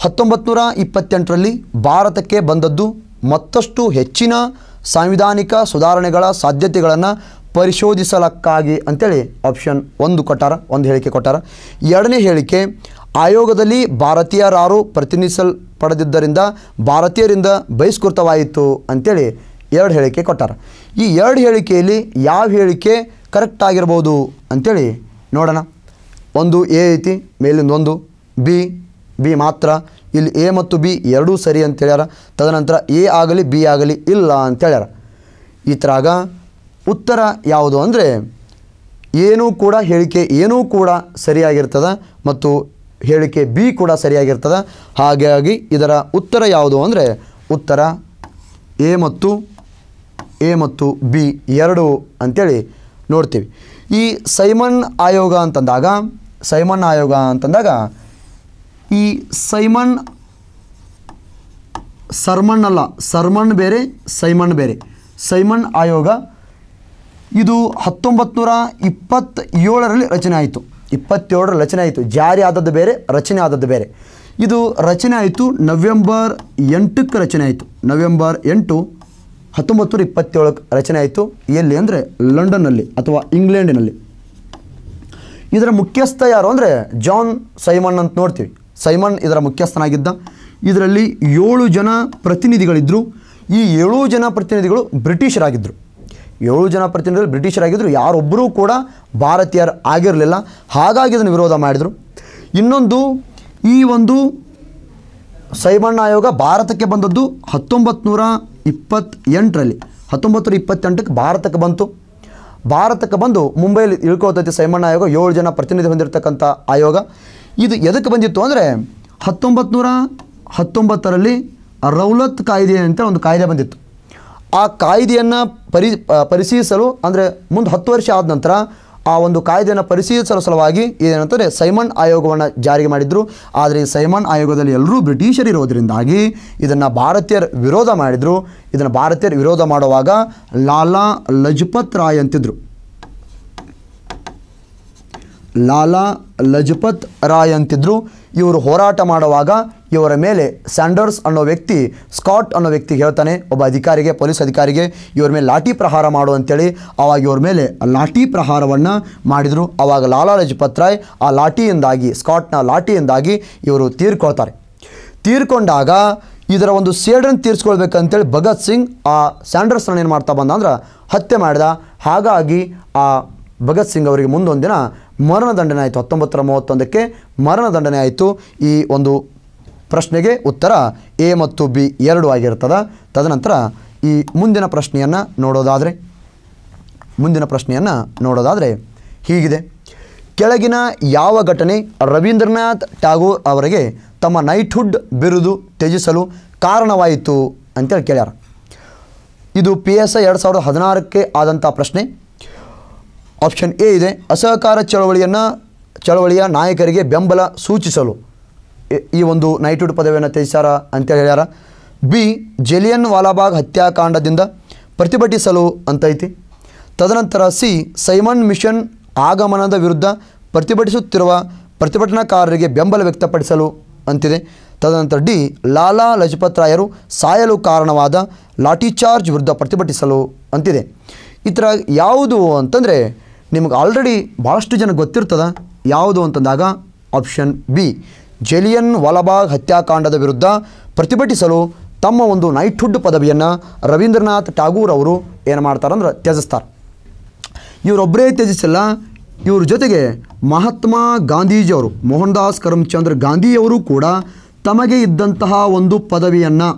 ಹತ್ತೊಂಬತ್ತು ನೂರ ಇಪ್ಪತ್ತೆಂಟರಲ್ಲಿ ಭಾರತಕ್ಕೆ ಬಂದದ್ದು ಮತ್ತಷ್ಟು ಹೆಚ್ಚಿನ ಸಾಂವಿಧಾನಿಕ ಸುಧಾರಣೆಗಳ ಸಾಧ್ಯತೆಗಳನ್ನು ಪರಿಶೋಧಿಸಲಕ್ಕಾಗಿ ಅಂತೇಳಿ ಆಪ್ಷನ್ ಒಂದು ಕೊಟ್ಟಾರ ಒಂದು ಹೇಳಿಕೆ ಕೊಟ್ಟಾರ ಎರಡನೇ ಹೇಳಿಕೆ ಆಯೋಗದಲ್ಲಿ ಭಾರತೀಯರಾರು ಪ್ರತಿನಿಧಿಸಲ್ಪಡದಿದ್ದರಿಂದ ಭಾರತೀಯರಿಂದ ಬಹಿಷ್ಕೃತವಾಯಿತು ಅಂಥೇಳಿ ಎರಡು ಹೇಳಿಕೆ ಕೊಟ್ಟಾರ ಈ ಎರಡು ಹೇಳಿಕೆಯಲ್ಲಿ ಯಾವ ಹೇಳಿಕೆ ಕರೆಕ್ಟ್ ಆಗಿರ್ಬೋದು ಅಂಥೇಳಿ ನೋಡೋಣ ಒಂದು ಎ ಐತಿ ಮೇಲಿಂದ ಒಂದು ಬಿ ಬಿ ಮಾತ್ರ ಇಲ್ಲಿ ಎ ಮತ್ತು ಬಿ ಎರಡೂ ಸರಿ ಅಂತ ಹೇಳ್ಯಾರ ತದನಂತರ ಎ ಆಗಲಿ ಬಿ ಆಗಲಿ ಇಲ್ಲ ಅಂತ ಹೇಳ್ಯಾರ ಈ ಥರಾಗ ಉತ್ತರ ಯಾವುದು ಅಂದರೆ ಏನೂ ಕೂಡ ಹೇಳಿಕೆ ಏನೂ ಕೂಡ ಸರಿಯಾಗಿರ್ತದೆ ಮತ್ತು ಹೇಳಿಕೆ ಬಿ ಕೂಡ ಸರಿಯಾಗಿರ್ತದ ಹಾಗಾಗಿ ಇದರ ಉತ್ತರ ಯಾವುದು ಅಂದರೆ ಉತ್ತರ ಎ ಮತ್ತು ಎ ಮತ್ತು ಬಿ ಎರಡು ಅಂಥೇಳಿ ನೋಡ್ತೀವಿ ಈ ಸೈಮನ್ ಆಯೋಗ ಅಂತಂದಾಗ ಸೈಮನ್ ಆಯೋಗ ಅಂತಂದಾಗ ಈ ಸೈಮನ್ ಸರ್ಮನ್ ಅಲ್ಲ ಸರ್ಮನ್ ಬೇರೆ ಸೈಮನ್ ಬೇರೆ ಸೈಮನ್ ಆಯೋಗ ಇದು ಹತ್ತೊಂಬತ್ತು ನೂರ ಇಪ್ಪತ್ತೇಳರಲ್ಲಿ ರಚನೆ ಆಯಿತು ಇಪ್ಪತ್ತೇಳರ ರಚನೆ ಆಯಿತು ಜಾರಿ ಆದದ್ದು ಬೇರೆ ರಚನೆ ಆದದ್ದು ಬೇರೆ ಇದು ರಚನೆ ಆಯಿತು ನವೆಂಬರ್ ಎಂಟಕ್ಕೆ ರಚನೆ ಆಯಿತು ನವೆಂಬರ್ ಎಂಟು ಹತ್ತೊಂಬತ್ತು ನೂರ ಇಪ್ಪತ್ತೇಳಕ್ಕೆ ರಚನೆ ಆಯಿತು ಎಲ್ಲಿ ಅಂದರೆ ಲಂಡನ್ನಲ್ಲಿ ಅಥವಾ ಇಂಗ್ಲೆಂಡಿನಲ್ಲಿ ಇದರ ಮುಖ್ಯಸ್ಥ ಯಾರು ಅಂದರೆ ಜಾನ್ ಸೈಮನ್ ಅಂತ ನೋಡ್ತೀವಿ ಸೈಮನ್ ಇದರ ಮುಖ್ಯಸ್ಥನಾಗಿದ್ದ ಇದರಲ್ಲಿ ಏಳು ಜನ ಪ್ರತಿನಿಧಿಗಳಿದ್ದರು ಈ ಏಳು ಜನ ಪ್ರತಿನಿಧಿಗಳು ಬ್ರಿಟಿಷರಾಗಿದ್ದರು ಏಳು ಜನ ಪ್ರತಿನಿಧಿಗಳು ಬ್ರಿಟಿಷರಾಗಿದ್ದರು ಯಾರೊಬ್ಬರೂ ಕೂಡ ಭಾರತೀಯರು ಆಗಿರಲಿಲ್ಲ ಹಾಗಾಗಿ ಇದನ್ನು ವಿರೋಧ ಮಾಡಿದರು ಇನ್ನೊಂದು ಈ ಒಂದು ಸೈಮಣ್ಣ ಆಯೋಗ ಭಾರತಕ್ಕೆ ಬಂದದ್ದು ಹತ್ತೊಂಬತ್ತು ನೂರ ಇಪ್ಪತ್ತೆಂಟರಲ್ಲಿ ಹತ್ತೊಂಬತ್ತು ನೂರ ಇಪ್ಪತ್ತೆಂಟಕ್ಕೆ ಭಾರತಕ್ಕೆ ಬಂತು ಭಾರತಕ್ಕೆ ಬಂದು ಮುಂಬೈಲಿ ಇಳ್ಕೋತೈತಿ ಸೈಮಣ್ಣ ಆಯೋಗ ಏಳು ಜನ ಪ್ರತಿನಿಧಿ ಹೊಂದಿರತಕ್ಕಂಥ ಆಯೋಗ ಇದು ಎದಕ್ಕೆ ಬಂದಿತ್ತು ಅಂದರೆ ಹತ್ತೊಂಬತ್ತು ನೂರ ಹತ್ತೊಂಬತ್ತರಲ್ಲಿ ರೌಲತ್ ಕಾಯ್ದೆ ಅಂತ ಒಂದು ಕಾಯ್ದೆ ಬಂದಿತ್ತು ಆ ಕಾಯ್ದೆಯನ್ನು ಪರಿ ಪರಿಶೀಲಿಸಲು ಅಂದರೆ ಮುಂದೆ ಹತ್ತು ವರ್ಷ ಆದ ನಂತರ ಆ ಒಂದು ಕಾಯ್ದೆಯನ್ನು ಪರಿಶೀಲಿಸಲು ಸಲುವಾಗಿ ಏನಂತಂದರೆ ಸೈಮನ್ ಆಯೋಗವನ್ನು ಜಾರಿಗೆ ಮಾಡಿದರು ಆದರೆ ಈ ಸೈಮನ್ ಆಯೋಗದಲ್ಲಿ ಎಲ್ಲರೂ ಬ್ರಿಟಿಷರು ಇರೋದರಿಂದಾಗಿ ಇದನ್ನು ಭಾರತೀಯರು ವಿರೋಧ ಮಾಡಿದರು ಇದನ್ನು ಭಾರತೀಯರು ವಿರೋಧ ಮಾಡುವಾಗ ಲಾಲಾ ಲಜಪತ್ ರಾಯ್ ಅಂತಿದ್ರು ಲಾಲಾ ಲಜಪತ್ ರಾಯ್ ಅಂತಿದ್ರು ಇವರು ಹೋರಾಟ ಮಾಡುವಾಗ ಇವರ ಮೇಲೆ ಸ್ಯಾಂಡರ್ಸ್ ಅನ್ನೋ ವ್ಯಕ್ತಿ ಸ್ಕಾಟ್ ಅನ್ನೋ ವ್ಯಕ್ತಿ ಹೇಳ್ತಾನೆ ಒಬ್ಬ ಅಧಿಕಾರಿಗೆ ಪೊಲೀಸ್ ಅಧಿಕಾರಿಗೆ ಇವರ ಮೇಲೆ ಲಾಠಿ ಪ್ರಹಾರ ಮಾಡು ಅಂತೇಳಿ ಆವಾಗ ಇವ್ರ ಮೇಲೆ ಲಾಠಿ ಪ್ರಹಾರವನ್ನು ಮಾಡಿದರು ಆವಾಗ ಲಾಲಾ ಲಜಪತ್ ರಾಯ್ ಆ ಲಾಠಿಯಿಂದಾಗಿ ಸ್ಕಾಟ್ನ ಲಾಠಿಯಿಂದಾಗಿ ಇವರು ತೀರ್ಕೊಳ್ತಾರೆ ತೀರ್ಕೊಂಡಾಗ ಇದರ ಒಂದು ಸೇಡನ್ನು ತೀರಿಸ್ಕೊಳ್ಬೇಕಂತೇಳಿ ಭಗತ್ ಸಿಂಗ್ ಆ ಸ್ಯಾಂಡರ್ಸ್ನ ಏನು ಮಾಡ್ತಾ ಬಂದ ಅಂದ್ರೆ ಹತ್ಯೆ ಮಾಡಿದ ಹಾಗಾಗಿ ಆ ಭಗತ್ ಸಿಂಗ್ ಅವರಿಗೆ ಮುಂದೊಂದು ದಿನ ಮರಣದಂಡನೆ ಆಯಿತು ಹತ್ತೊಂಬತ್ತರ ಮೂವತ್ತೊಂದಕ್ಕೆ ಮರಣದಂಡನೆ ಆಯಿತು ಈ ಒಂದು ಪ್ರಶ್ನೆಗೆ ಉತ್ತರ ಎ ಮತ್ತು ಬಿ ಎರಡು ಆಗಿರ್ತದೆ ತದನಂತರ ಈ ಮುಂದಿನ ಪ್ರಶ್ನೆಯನ್ನು ನೋಡೋದಾದರೆ ಮುಂದಿನ ಪ್ರಶ್ನೆಯನ್ನು ನೋಡೋದಾದರೆ ಹೀಗಿದೆ ಕೆಳಗಿನ ಯಾವ ಘಟನೆ ರವೀಂದ್ರನಾಥ್ ಟಾಗೂರ್ ಅವರಿಗೆ ತಮ್ಮ ನೈಟ್ಹುಡ್ ಬಿರುದು ತ್ಯಜಿಸಲು ಕಾರಣವಾಯಿತು ಅಂತೇಳಿ ಕೇಳ್ಯಾರ ಇದು ಪಿ ಎಸ್ ಐ ಎರಡು ಸಾವಿರದ ಹದಿನಾರಕ್ಕೆ ಆದಂಥ ಪ್ರಶ್ನೆ ಆಪ್ಷನ್ ಎ ಇದೆ ಅಸಹಕಾರ ಚಳವಳಿಯನ್ನು ಚಳವಳಿಯ ನಾಯಕರಿಗೆ ಬೆಂಬಲ ಸೂಚಿಸಲು ಈ ಒಂದು ನೈಟ್ಯೂಡ್ ಪದವಿಯನ್ನು ತ್ಯಜಿಸ್ಯಾರ ಅಂತ ಹೇಳ್ಯಾರ ಬಿ ಜಲಿಯನ್ ವಾಲಾಬಾಗ್ ಹತ್ಯಾಕಾಂಡದಿಂದ ಪ್ರತಿಭಟಿಸಲು ಅಂತ ತದನಂತರ ಸಿ ಸೈಮನ್ ಮಿಷನ್ ಆಗಮನದ ವಿರುದ್ಧ ಪ್ರತಿಭಟಿಸುತ್ತಿರುವ ಪ್ರತಿಭಟನಾಕಾರರಿಗೆ ಬೆಂಬಲ ವ್ಯಕ್ತಪಡಿಸಲು ಅಂತಿದೆ ತದನಂತರ ಡಿ ಲಾಲಾ ಲಜಪತ್ ರಾಯರು ಸಾಯಲು ಕಾರಣವಾದ ಲಾಠಿಚಾರ್ಜ್ ಚಾರ್ಜ್ ವಿರುದ್ಧ ಪ್ರತಿಭಟಿಸಲು ಅಂತಿದೆ ಈ ಥರ ಯಾವುದು ಅಂತಂದರೆ ನಿಮಗೆ ಆಲ್ರೆಡಿ ಭಾಳಷ್ಟು ಜನ ಗೊತ್ತಿರ್ತದೆ ಯಾವುದು ಅಂತಂದಾಗ ಆಪ್ಷನ್ ಬಿ ಜಲಿಯನ್ ವಾಲಬಾಗ್ ಹತ್ಯಾಕಾಂಡದ ವಿರುದ್ಧ ಪ್ರತಿಭಟಿಸಲು ತಮ್ಮ ಒಂದು ನೈಟ್ಹುಡ್ ಪದವಿಯನ್ನು ರವೀಂದ್ರನಾಥ್ ಟಾಗೂರ್ ಅವರು ಏನು ಮಾಡ್ತಾರಂದ್ರೆ ತ್ಯಜಿಸ್ತಾರೆ ಇವರೊಬ್ಬರೇ ತ್ಯಜಿಸಿಲ್ಲ ಇವ್ರ ಜೊತೆಗೆ ಮಹಾತ್ಮ ಗಾಂಧೀಜಿಯವರು ಮೋಹನ್ ದಾಸ್ ಕರಮ್ಚಂದ್ರ ಗಾಂಧಿಯವರು ಕೂಡ ತಮಗೆ ಇದ್ದಂತಹ ಒಂದು ಪದವಿಯನ್ನು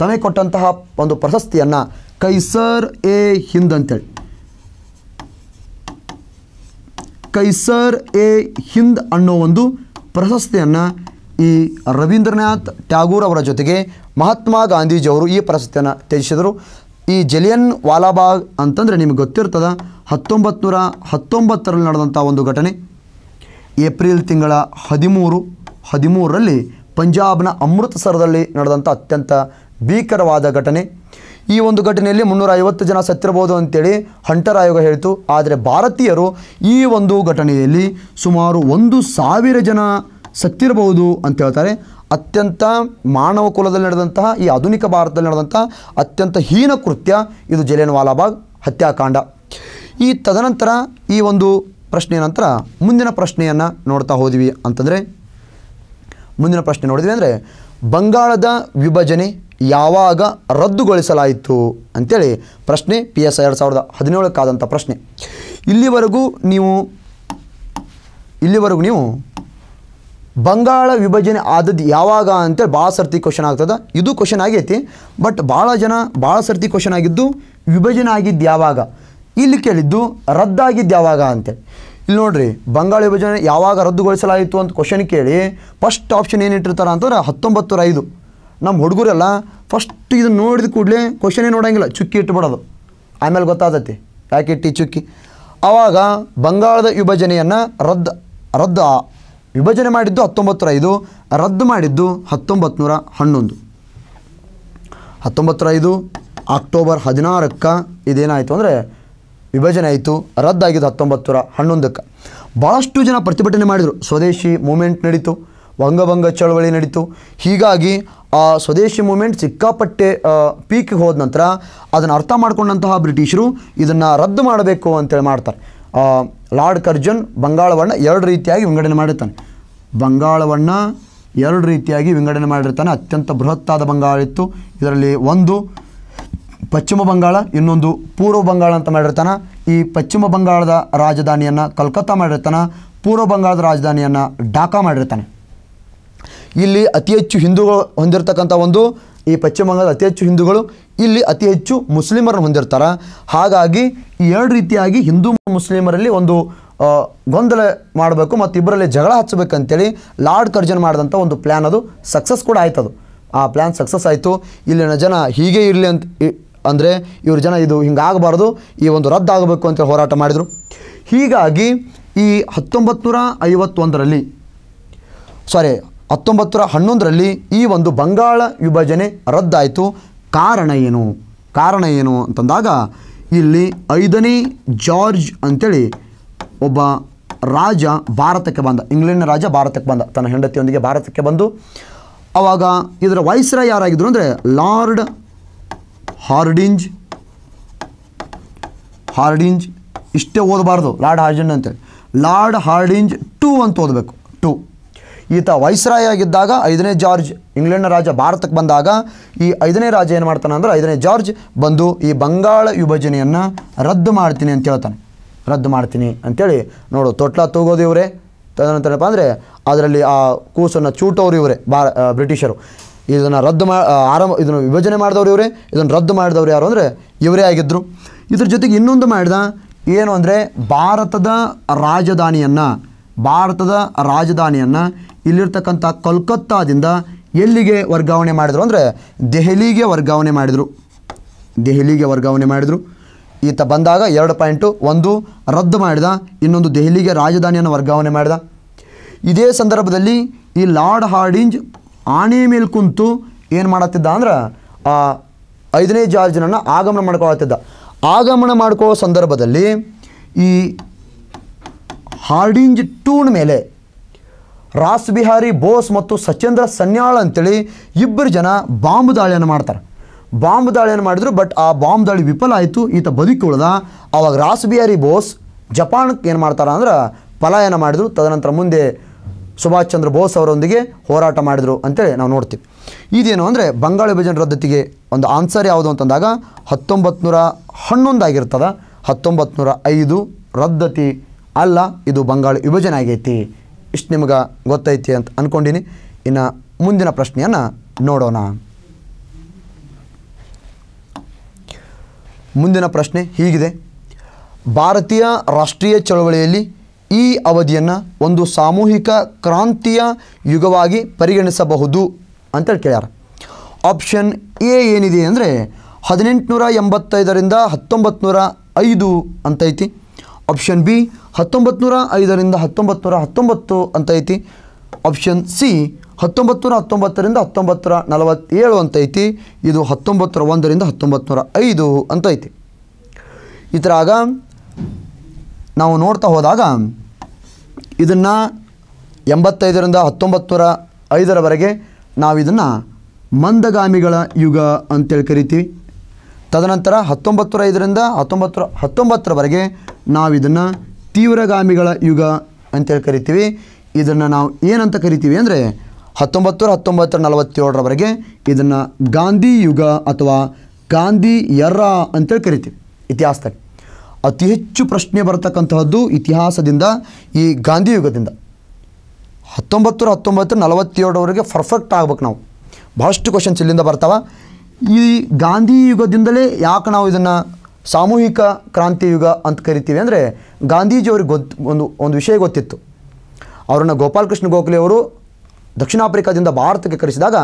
ತಮಗೆ ಕೊಟ್ಟಂತಹ ಒಂದು ಪ್ರಶಸ್ತಿಯನ್ನು ಕೈಸರ್ ಎ ಹಿಂದ್ ಅಂತೇಳಿ ಕೈಸರ್ ಎ ಹಿಂದ್ ಅನ್ನೋ ಒಂದು ಪ್ರಶಸ್ತಿಯನ್ನು ಈ ರವೀಂದ್ರನಾಥ್ ಟ್ಯಾಗೂರ್ ಅವರ ಜೊತೆಗೆ ಮಹಾತ್ಮ ಗಾಂಧೀಜಿಯವರು ಈ ಪ್ರಶಸ್ತಿಯನ್ನು ತ್ಯಜಿಸಿದರು ಈ ಜಲಿಯನ್ ವಾಲಾಬಾಗ್ ಅಂತಂದರೆ ನಿಮಗೆ ಗೊತ್ತಿರ್ತದೆ ಹತ್ತೊಂಬತ್ತು ನೂರ ಹತ್ತೊಂಬತ್ತರಲ್ಲಿ ನಡೆದಂಥ ಒಂದು ಘಟನೆ ಏಪ್ರಿಲ್ ತಿಂಗಳ ಹದಿಮೂರು ಹದಿಮೂರರಲ್ಲಿ ಪಂಜಾಬ್ನ ಅಮೃತಸರದಲ್ಲಿ ನಡೆದಂಥ ಅತ್ಯಂತ ಭೀಕರವಾದ ಘಟನೆ ಈ ಒಂದು ಘಟನೆಯಲ್ಲಿ ಮುನ್ನೂರ ಐವತ್ತು ಜನ ಸತ್ತಿರಬಹುದು ಅಂತೇಳಿ ಹಂಟರ್ ಆಯೋಗ ಹೇಳಿತು ಆದರೆ ಭಾರತೀಯರು ಈ ಒಂದು ಘಟನೆಯಲ್ಲಿ ಸುಮಾರು ಒಂದು ಸಾವಿರ ಜನ ಸತ್ತಿರಬಹುದು ಅಂತ ಹೇಳ್ತಾರೆ ಅತ್ಯಂತ ಮಾನವ ಕುಲದಲ್ಲಿ ನಡೆದಂತಹ ಈ ಆಧುನಿಕ ಭಾರತದಲ್ಲಿ ನಡೆದಂತಹ ಅತ್ಯಂತ ಹೀನ ಕೃತ್ಯ ಇದು ಜಲೇನ್ ವಾಲಾಬಾಗ್ ಹತ್ಯಾಕಾಂಡ ಈ ತದನಂತರ ಈ ಒಂದು ಪ್ರಶ್ನೆಯ ನಂತರ ಮುಂದಿನ ಪ್ರಶ್ನೆಯನ್ನು ನೋಡ್ತಾ ಹೋದ್ವಿ ಅಂತಂದರೆ ಮುಂದಿನ ಪ್ರಶ್ನೆ ನೋಡಿದ್ವಿ ಅಂದರೆ ಬಂಗಾಳದ ವಿಭಜನೆ ಯಾವಾಗ ರದ್ದುಗೊಳಿಸಲಾಯಿತು ಅಂಥೇಳಿ ಪ್ರಶ್ನೆ ಪಿ ಎಸ್ ಎರಡು ಸಾವಿರದ ಹದಿನೇಳಕ್ಕಾದಂಥ ಪ್ರಶ್ನೆ ಇಲ್ಲಿವರೆಗೂ ನೀವು ಇಲ್ಲಿವರೆಗೂ ನೀವು ಬಂಗಾಳ ವಿಭಜನೆ ಆದದ್ದು ಯಾವಾಗ ಅಂತೇಳಿ ಭಾಳ ಸರ್ತಿ ಕ್ವಶನ್ ಆಗ್ತದೆ ಇದು ಕ್ವಶನ್ ಆಗೈತಿ ಬಟ್ ಭಾಳ ಜನ ಭಾಳ ಸರ್ತಿ ಕ್ವಶನ್ ಆಗಿದ್ದು ವಿಭಜನೆ ಆಗಿದ್ದು ಯಾವಾಗ ಇಲ್ಲಿ ಕೇಳಿದ್ದು ರದ್ದಾಗಿದ್ದು ಯಾವಾಗ ಅಂತೇಳಿ ಇಲ್ಲಿ ನೋಡ್ರಿ ಬಂಗಾಳ ವಿಭಜನೆ ಯಾವಾಗ ರದ್ದುಗೊಳಿಸಲಾಯಿತು ಅಂತ ಕ್ವಶನ್ ಕೇಳಿ ಫಸ್ಟ್ ಆಪ್ಷನ್ ಏನಿಟ್ಟಿರ್ತಾರೆ ಅಂತಂದ್ರೆ ಹತ್ತೊಂಬತ್ತು ಐದು ನಮ್ಮ ಹುಡುಗರೆಲ್ಲ ಫಸ್ಟ್ ಇದನ್ನು ನೋಡಿದ ಕೂಡಲೇ ಕ್ವಶನೇ ನೋಡೋಂಗಿಲ್ಲ ಚುಕ್ಕಿ ಇಟ್ಬಿಡೋದು ಆಮೇಲೆ ಗೊತ್ತಾಗತ್ತೆ ಯಾಕೆ ಇಟ್ಟು ಚುಕ್ಕಿ ಆವಾಗ ಬಂಗಾಳದ ವಿಭಜನೆಯನ್ನು ರದ್ದು ರದ್ದು ವಿಭಜನೆ ಮಾಡಿದ್ದು ಹತ್ತೊಂಬತ್ತರ ಐದು ರದ್ದು ಮಾಡಿದ್ದು ಹತ್ತೊಂಬತ್ತು ನೂರ ಹನ್ನೊಂದು ಹತ್ತೊಂಬತ್ತರ ಐದು ಅಕ್ಟೋಬರ್ ಹದಿನಾರಕ್ಕೆ ಇದೇನಾಯಿತು ಅಂದರೆ ವಿಭಜನೆ ಆಯಿತು ರದ್ದಾಗಿದ್ದು ಹತ್ತೊಂಬತ್ತು ನೂರ ಹನ್ನೊಂದಕ್ಕೆ ಭಾಳಷ್ಟು ಜನ ಪ್ರತಿಭಟನೆ ಮಾಡಿದರು ಸ್ವದೇಶಿ ಮೂಮೆಂಟ್ ನಡೀತು ವಂಗಭಂಗ ಚಳವಳಿ ನಡೀತು ಹೀಗಾಗಿ ಆ ಸ್ವದೇಶಿ ಮೂಮೆಂಟ್ ಸಿಕ್ಕಾಪಟ್ಟೆ ಪೀಕ್ಗೆ ಹೋದ ನಂತರ ಅದನ್ನು ಅರ್ಥ ಮಾಡಿಕೊಂಡಂತಹ ಬ್ರಿಟಿಷರು ಇದನ್ನು ರದ್ದು ಮಾಡಬೇಕು ಅಂತೇಳಿ ಮಾಡ್ತಾರೆ ಲಾರ್ಡ್ ಕರ್ಜನ್ ಬಂಗಾಳವನ್ನು ಎರಡು ರೀತಿಯಾಗಿ ವಿಂಗಡಣೆ ಮಾಡಿರ್ತಾನೆ ಬಂಗಾಳವನ್ನು ಎರಡು ರೀತಿಯಾಗಿ ವಿಂಗಡಣೆ ಮಾಡಿರ್ತಾನೆ ಅತ್ಯಂತ ಬೃಹತ್ತಾದ ಬಂಗಾಳ ಇತ್ತು ಇದರಲ್ಲಿ ಒಂದು ಪಶ್ಚಿಮ ಬಂಗಾಳ ಇನ್ನೊಂದು ಪೂರ್ವ ಬಂಗಾಳ ಅಂತ ಮಾಡಿರ್ತಾನೆ ಈ ಪಶ್ಚಿಮ ಬಂಗಾಳದ ರಾಜಧಾನಿಯನ್ನು ಕಲ್ಕತ್ತಾ ಮಾಡಿರ್ತಾನೆ ಪೂರ್ವ ಬಂಗಾಳದ ರಾಜಧಾನಿಯನ್ನು ಢಾಕಾ ಮಾಡಿರ್ತಾನೆ ಇಲ್ಲಿ ಅತಿ ಹೆಚ್ಚು ಹಿಂದೂಗಳು ಹೊಂದಿರತಕ್ಕಂಥ ಒಂದು ಈ ಪಶ್ಚಿಮ ಬಂಗಾಳದ ಅತಿ ಹೆಚ್ಚು ಹಿಂದೂಗಳು ಇಲ್ಲಿ ಅತಿ ಹೆಚ್ಚು ಮುಸ್ಲಿಮರನ್ನು ಹೊಂದಿರ್ತಾರೆ ಹಾಗಾಗಿ ಈ ಎರಡು ರೀತಿಯಾಗಿ ಹಿಂದೂ ಮುಸ್ಲಿಮರಲ್ಲಿ ಒಂದು ಗೊಂದಲ ಮಾಡಬೇಕು ಮತ್ತು ಇಬ್ಬರಲ್ಲಿ ಜಗಳ ಹಚ್ಚಬೇಕಂತೇಳಿ ಲಾರ್ಡ್ ಕರ್ಜನ್ ಮಾಡಿದಂಥ ಒಂದು ಪ್ಲ್ಯಾನ್ ಅದು ಸಕ್ಸಸ್ ಕೂಡ ಆಯ್ತದು ಆ ಪ್ಲ್ಯಾನ್ ಸಕ್ಸಸ್ ಆಯಿತು ಇಲ್ಲಿನ ಜನ ಹೀಗೆ ಇರಲಿ ಅಂತ ಅಂದರೆ ಇವ್ರ ಜನ ಇದು ಹಿಂಗಾಗಬಾರ್ದು ಈ ಒಂದು ರದ್ದಾಗಬೇಕು ಅಂತೇಳಿ ಹೋರಾಟ ಮಾಡಿದರು ಹೀಗಾಗಿ ಈ ಹತ್ತೊಂಬತ್ತು ನೂರ ಐವತ್ತೊಂದರಲ್ಲಿ ಸಾರಿ ಹತ್ತೊಂಬತ್ತು ಹನ್ನೊಂದರಲ್ಲಿ ಈ ಒಂದು ಬಂಗಾಳ ವಿಭಜನೆ ರದ್ದಾಯಿತು ಕಾರಣ ಏನು ಕಾರಣ ಏನು ಅಂತಂದಾಗ ಇಲ್ಲಿ ಐದನೇ ಜಾರ್ಜ್ ಅಂತೇಳಿ ಒಬ್ಬ ರಾಜ ಭಾರತಕ್ಕೆ ಬಂದ ಇಂಗ್ಲೆಂಡ್ನ ರಾಜ ಭಾರತಕ್ಕೆ ಬಂದ ತನ್ನ ಹೆಂಡತಿಯೊಂದಿಗೆ ಭಾರತಕ್ಕೆ ಬಂದು ಆವಾಗ ಇದರ ವಯಸ್ಸರ ಯಾರಾಗಿದ್ದರು ಅಂದರೆ ಲಾರ್ಡ್ ಹಾರ್ಡಿಂಜ್ ಹಾರ್ಡಿಂಜ್ ಇಷ್ಟೇ ಓದಬಾರ್ದು ಲಾರ್ಡ್ ಹಾರ್ಡಿಂಜ್ ಅಂತೇಳಿ ಲಾರ್ಡ್ ಹಾರ್ಡಿಂಜ್ ಟೂ ಅಂತ ಓದಬೇಕು ಟೂ ಈತ ವೈಸ್ರಾಯ್ ಆಗಿದ್ದಾಗ ಐದನೇ ಜಾರ್ಜ್ ಇಂಗ್ಲೆಂಡ್ನ ರಾಜ ಭಾರತಕ್ಕೆ ಬಂದಾಗ ಈ ಐದನೇ ರಾಜ ಏನು ಮಾಡ್ತಾನೆ ಅಂದರೆ ಐದನೇ ಜಾರ್ಜ್ ಬಂದು ಈ ಬಂಗಾಳ ವಿಭಜನೆಯನ್ನು ರದ್ದು ಮಾಡ್ತೀನಿ ಅಂತ ಹೇಳ್ತಾನೆ ರದ್ದು ಮಾಡ್ತೀನಿ ಅಂಥೇಳಿ ನೋಡು ತೊಟ್ಲ ತೂಗೋದು ಇವರೇ ತದನಂತರಪ್ಪ ಅಂದರೆ ಅದರಲ್ಲಿ ಆ ಕೂಸನ್ನು ಚೂಟೋರು ಇವರೇ ಬಾ ಬ್ರಿಟಿಷರು ಇದನ್ನು ರದ್ದು ಮಾ ಆರಂಭ ಇದನ್ನು ವಿಭಜನೆ ಮಾಡಿದವರು ಇವರೇ ಇದನ್ನು ರದ್ದು ಮಾಡಿದವರು ಯಾರು ಅಂದರೆ ಇವರೇ ಆಗಿದ್ದರು ಇದ್ರ ಜೊತೆಗೆ ಇನ್ನೊಂದು ಮಾಡಿದ ಏನು ಅಂದರೆ ಭಾರತದ ರಾಜಧಾನಿಯನ್ನು ಭಾರತದ ರಾಜಧಾನಿಯನ್ನು ಇಲ್ಲಿರ್ತಕ್ಕಂಥ ಕಲ್ಕತ್ತಾದಿಂದ ಎಲ್ಲಿಗೆ ವರ್ಗಾವಣೆ ಮಾಡಿದರು ಅಂದರೆ ದೆಹಲಿಗೆ ವರ್ಗಾವಣೆ ಮಾಡಿದರು ದೆಹಲಿಗೆ ವರ್ಗಾವಣೆ ಮಾಡಿದರು ಈತ ಬಂದಾಗ ಎರಡು ಪಾಯಿಂಟು ಒಂದು ರದ್ದು ಮಾಡಿದ ಇನ್ನೊಂದು ದೆಹಲಿಗೆ ರಾಜಧಾನಿಯನ್ನು ವರ್ಗಾವಣೆ ಮಾಡಿದ ಇದೇ ಸಂದರ್ಭದಲ್ಲಿ ಈ ಲಾರ್ಡ್ ಹಾರ್ಡಿಂಜ್ ಆಣೆ ಮೇಲೆ ಕುಂತು ಏನು ಮಾಡತ್ತಿದ್ದ ಅಂದ್ರೆ ಆ ಐದನೇ ಜಾರ್ಜನನ್ನು ಆಗಮನ ಮಾಡ್ಕೊಳತ್ತಿದ್ದ ಆಗಮನ ಮಾಡ್ಕೊಳ್ಳೋ ಸಂದರ್ಭದಲ್ಲಿ ಈ ಹಾರ್ಡಿಂಜ್ ಟೂನ್ ಮೇಲೆ ರಾಸ್ ಬಿಹಾರಿ ಬೋಸ್ ಮತ್ತು ಸಚೇಂದ್ರ ಸನ್ಯಾಳ್ ಅಂತೇಳಿ ಇಬ್ಬರು ಜನ ಬಾಂಬ್ ದಾಳಿಯನ್ನು ಮಾಡ್ತಾರೆ ಬಾಂಬ್ ದಾಳಿಯನ್ನು ಮಾಡಿದ್ರು ಬಟ್ ಆ ಬಾಂಬ್ ದಾಳಿ ವಿಫಲ ಆಯಿತು ಈತ ಬದುಕಿ ಆವಾಗ ರಾಸ್ ಬಿಹಾರಿ ಬೋಸ್ ಜಪಾನ್ಗೆ ಏನು ಮಾಡ್ತಾರೆ ಅಂದ್ರೆ ಪಲಾಯನ ಮಾಡಿದರು ತದನಂತರ ಮುಂದೆ ಸುಭಾಷ್ ಚಂದ್ರ ಬೋಸ್ ಅವರೊಂದಿಗೆ ಹೋರಾಟ ಮಾಡಿದರು ಅಂತೇಳಿ ನಾವು ನೋಡ್ತೀವಿ ಇದೇನು ಅಂದರೆ ಬಂಗಾಳ ವಿಭಜನೆ ರದ್ದತಿಗೆ ಒಂದು ಆನ್ಸರ್ ಯಾವುದು ಅಂತಂದಾಗ ಹತ್ತೊಂಬತ್ತು ನೂರ ಹನ್ನೊಂದಾಗಿರ್ತದೆ ಹತ್ತೊಂಬತ್ತು ನೂರ ಐದು ರದ್ದತಿ ಅಲ್ಲ ಇದು ಬಂಗಾಳ ವಿಭಜನೆ ಆಗೈತಿ ಇಷ್ಟು ನಿಮ್ಗೆ ಗೊತ್ತೈತಿ ಅಂತ ಅಂದ್ಕೊಂಡಿನಿ ಇನ್ನು ಮುಂದಿನ ಪ್ರಶ್ನೆಯನ್ನು ನೋಡೋಣ ಮುಂದಿನ ಪ್ರಶ್ನೆ ಹೀಗಿದೆ ಭಾರತೀಯ ರಾಷ್ಟ್ರೀಯ ಚಳವಳಿಯಲ್ಲಿ ಈ ಅವಧಿಯನ್ನು ಒಂದು ಸಾಮೂಹಿಕ ಕ್ರಾಂತಿಯ ಯುಗವಾಗಿ ಪರಿಗಣಿಸಬಹುದು ಅಂತೇಳಿ ಕೇಳ್ಯಾರ ಆಪ್ಷನ್ ಎ ಏನಿದೆ ಅಂದರೆ ಹದಿನೆಂಟುನೂರ ಎಂಬತ್ತೈದರಿಂದ ಹತ್ತೊಂಬತ್ತು ನೂರ ಐದು ಅಂತೈತಿ ಆಪ್ಷನ್ ಬಿ ಹತ್ತೊಂಬತ್ತು ನೂರ ಐದರಿಂದ ಹತ್ತೊಂಬತ್ತು ನೂರ ಹತ್ತೊಂಬತ್ತು ಅಂತ ಐತಿ ಆಪ್ಷನ್ ಸಿ ಹತ್ತೊಂಬತ್ತು ನೂರ ಹತ್ತೊಂಬತ್ತರಿಂದ ಹತ್ತೊಂಬತ್ತು ನೂರ ನಲವತ್ತೇಳು ಅಂತ ಐತಿ ಇದು ಹತ್ತೊಂಬತ್ತು ನೂರ ಒಂದರಿಂದ ಹತ್ತೊಂಬತ್ತು ನೂರ ಐದು ಅಂತ ಐತಿ ಈ ಥರ ಆಗ ನಾವು ನೋಡ್ತಾ ಹೋದಾಗ ಇದನ್ನು ಎಂಬತ್ತೈದರಿಂದ ಹತ್ತೊಂಬತ್ತು ನೂರ ಐದರವರೆಗೆ ನಾವು ಇದನ್ನು ಮಂದಗಾಮಿಗಳ ಯುಗ ಅಂತೇಳಿ ಕರಿತೀವಿ ತದನಂತರ ಹತ್ತೊಂಬತ್ತರ ಐದರಿಂದ ಹತ್ತೊಂಬತ್ತರ ಹತ್ತೊಂಬತ್ತರವರೆಗೆ ನಾವು ಇದನ್ನು ತೀವ್ರಗಾಮಿಗಳ ಯುಗ ಅಂತೇಳಿ ಕರಿತೀವಿ ಇದನ್ನು ನಾವು ಏನಂತ ಕರಿತೀವಿ ಅಂದರೆ ಹತ್ತೊಂಬತ್ತು ಹತ್ತೊಂಬತ್ತರ ನಲವತ್ತೇಳರವರೆಗೆ ಇದನ್ನು ಗಾಂಧಿ ಯುಗ ಅಥವಾ ಗಾಂಧಿ ಯರ್ರ ಅಂತೇಳಿ ಕರಿತೀವಿ ಇತಿಹಾಸದಲ್ಲಿ ಅತಿ ಹೆಚ್ಚು ಪ್ರಶ್ನೆ ಬರತಕ್ಕಂತಹದ್ದು ಇತಿಹಾಸದಿಂದ ಈ ಗಾಂಧಿ ಯುಗದಿಂದ ಹತ್ತೊಂಬತ್ತು ಹತ್ತೊಂಬತ್ತು ನಲವತ್ತೇಳರವರೆಗೆ ಪರ್ಫೆಕ್ಟ್ ಆಗ್ಬೇಕು ನಾವು ಭಾಳಷ್ಟು ಕ್ವಶನ್ಸ್ ಇಲ್ಲಿಂದ ಬರ್ತಾವೆ ಈ ಗಾಂಧಿ ಯುಗದಿಂದಲೇ ಯಾಕೆ ನಾವು ಇದನ್ನು ಸಾಮೂಹಿಕ ಕ್ರಾಂತಿ ಯುಗ ಅಂತ ಕರಿತೀವಿ ಅಂದರೆ ಗಾಂಧೀಜಿಯವ್ರಿಗೆ ಗೊತ್ತು ಒಂದು ಒಂದು ವಿಷಯ ಗೊತ್ತಿತ್ತು ಅವರನ್ನು ಗೋಪಾಲಕೃಷ್ಣ ಗೋಖಲೆ ಅವರು ದಕ್ಷಿಣ ಆಫ್ರಿಕಾದಿಂದ ಭಾರತಕ್ಕೆ ಕರೆಸಿದಾಗ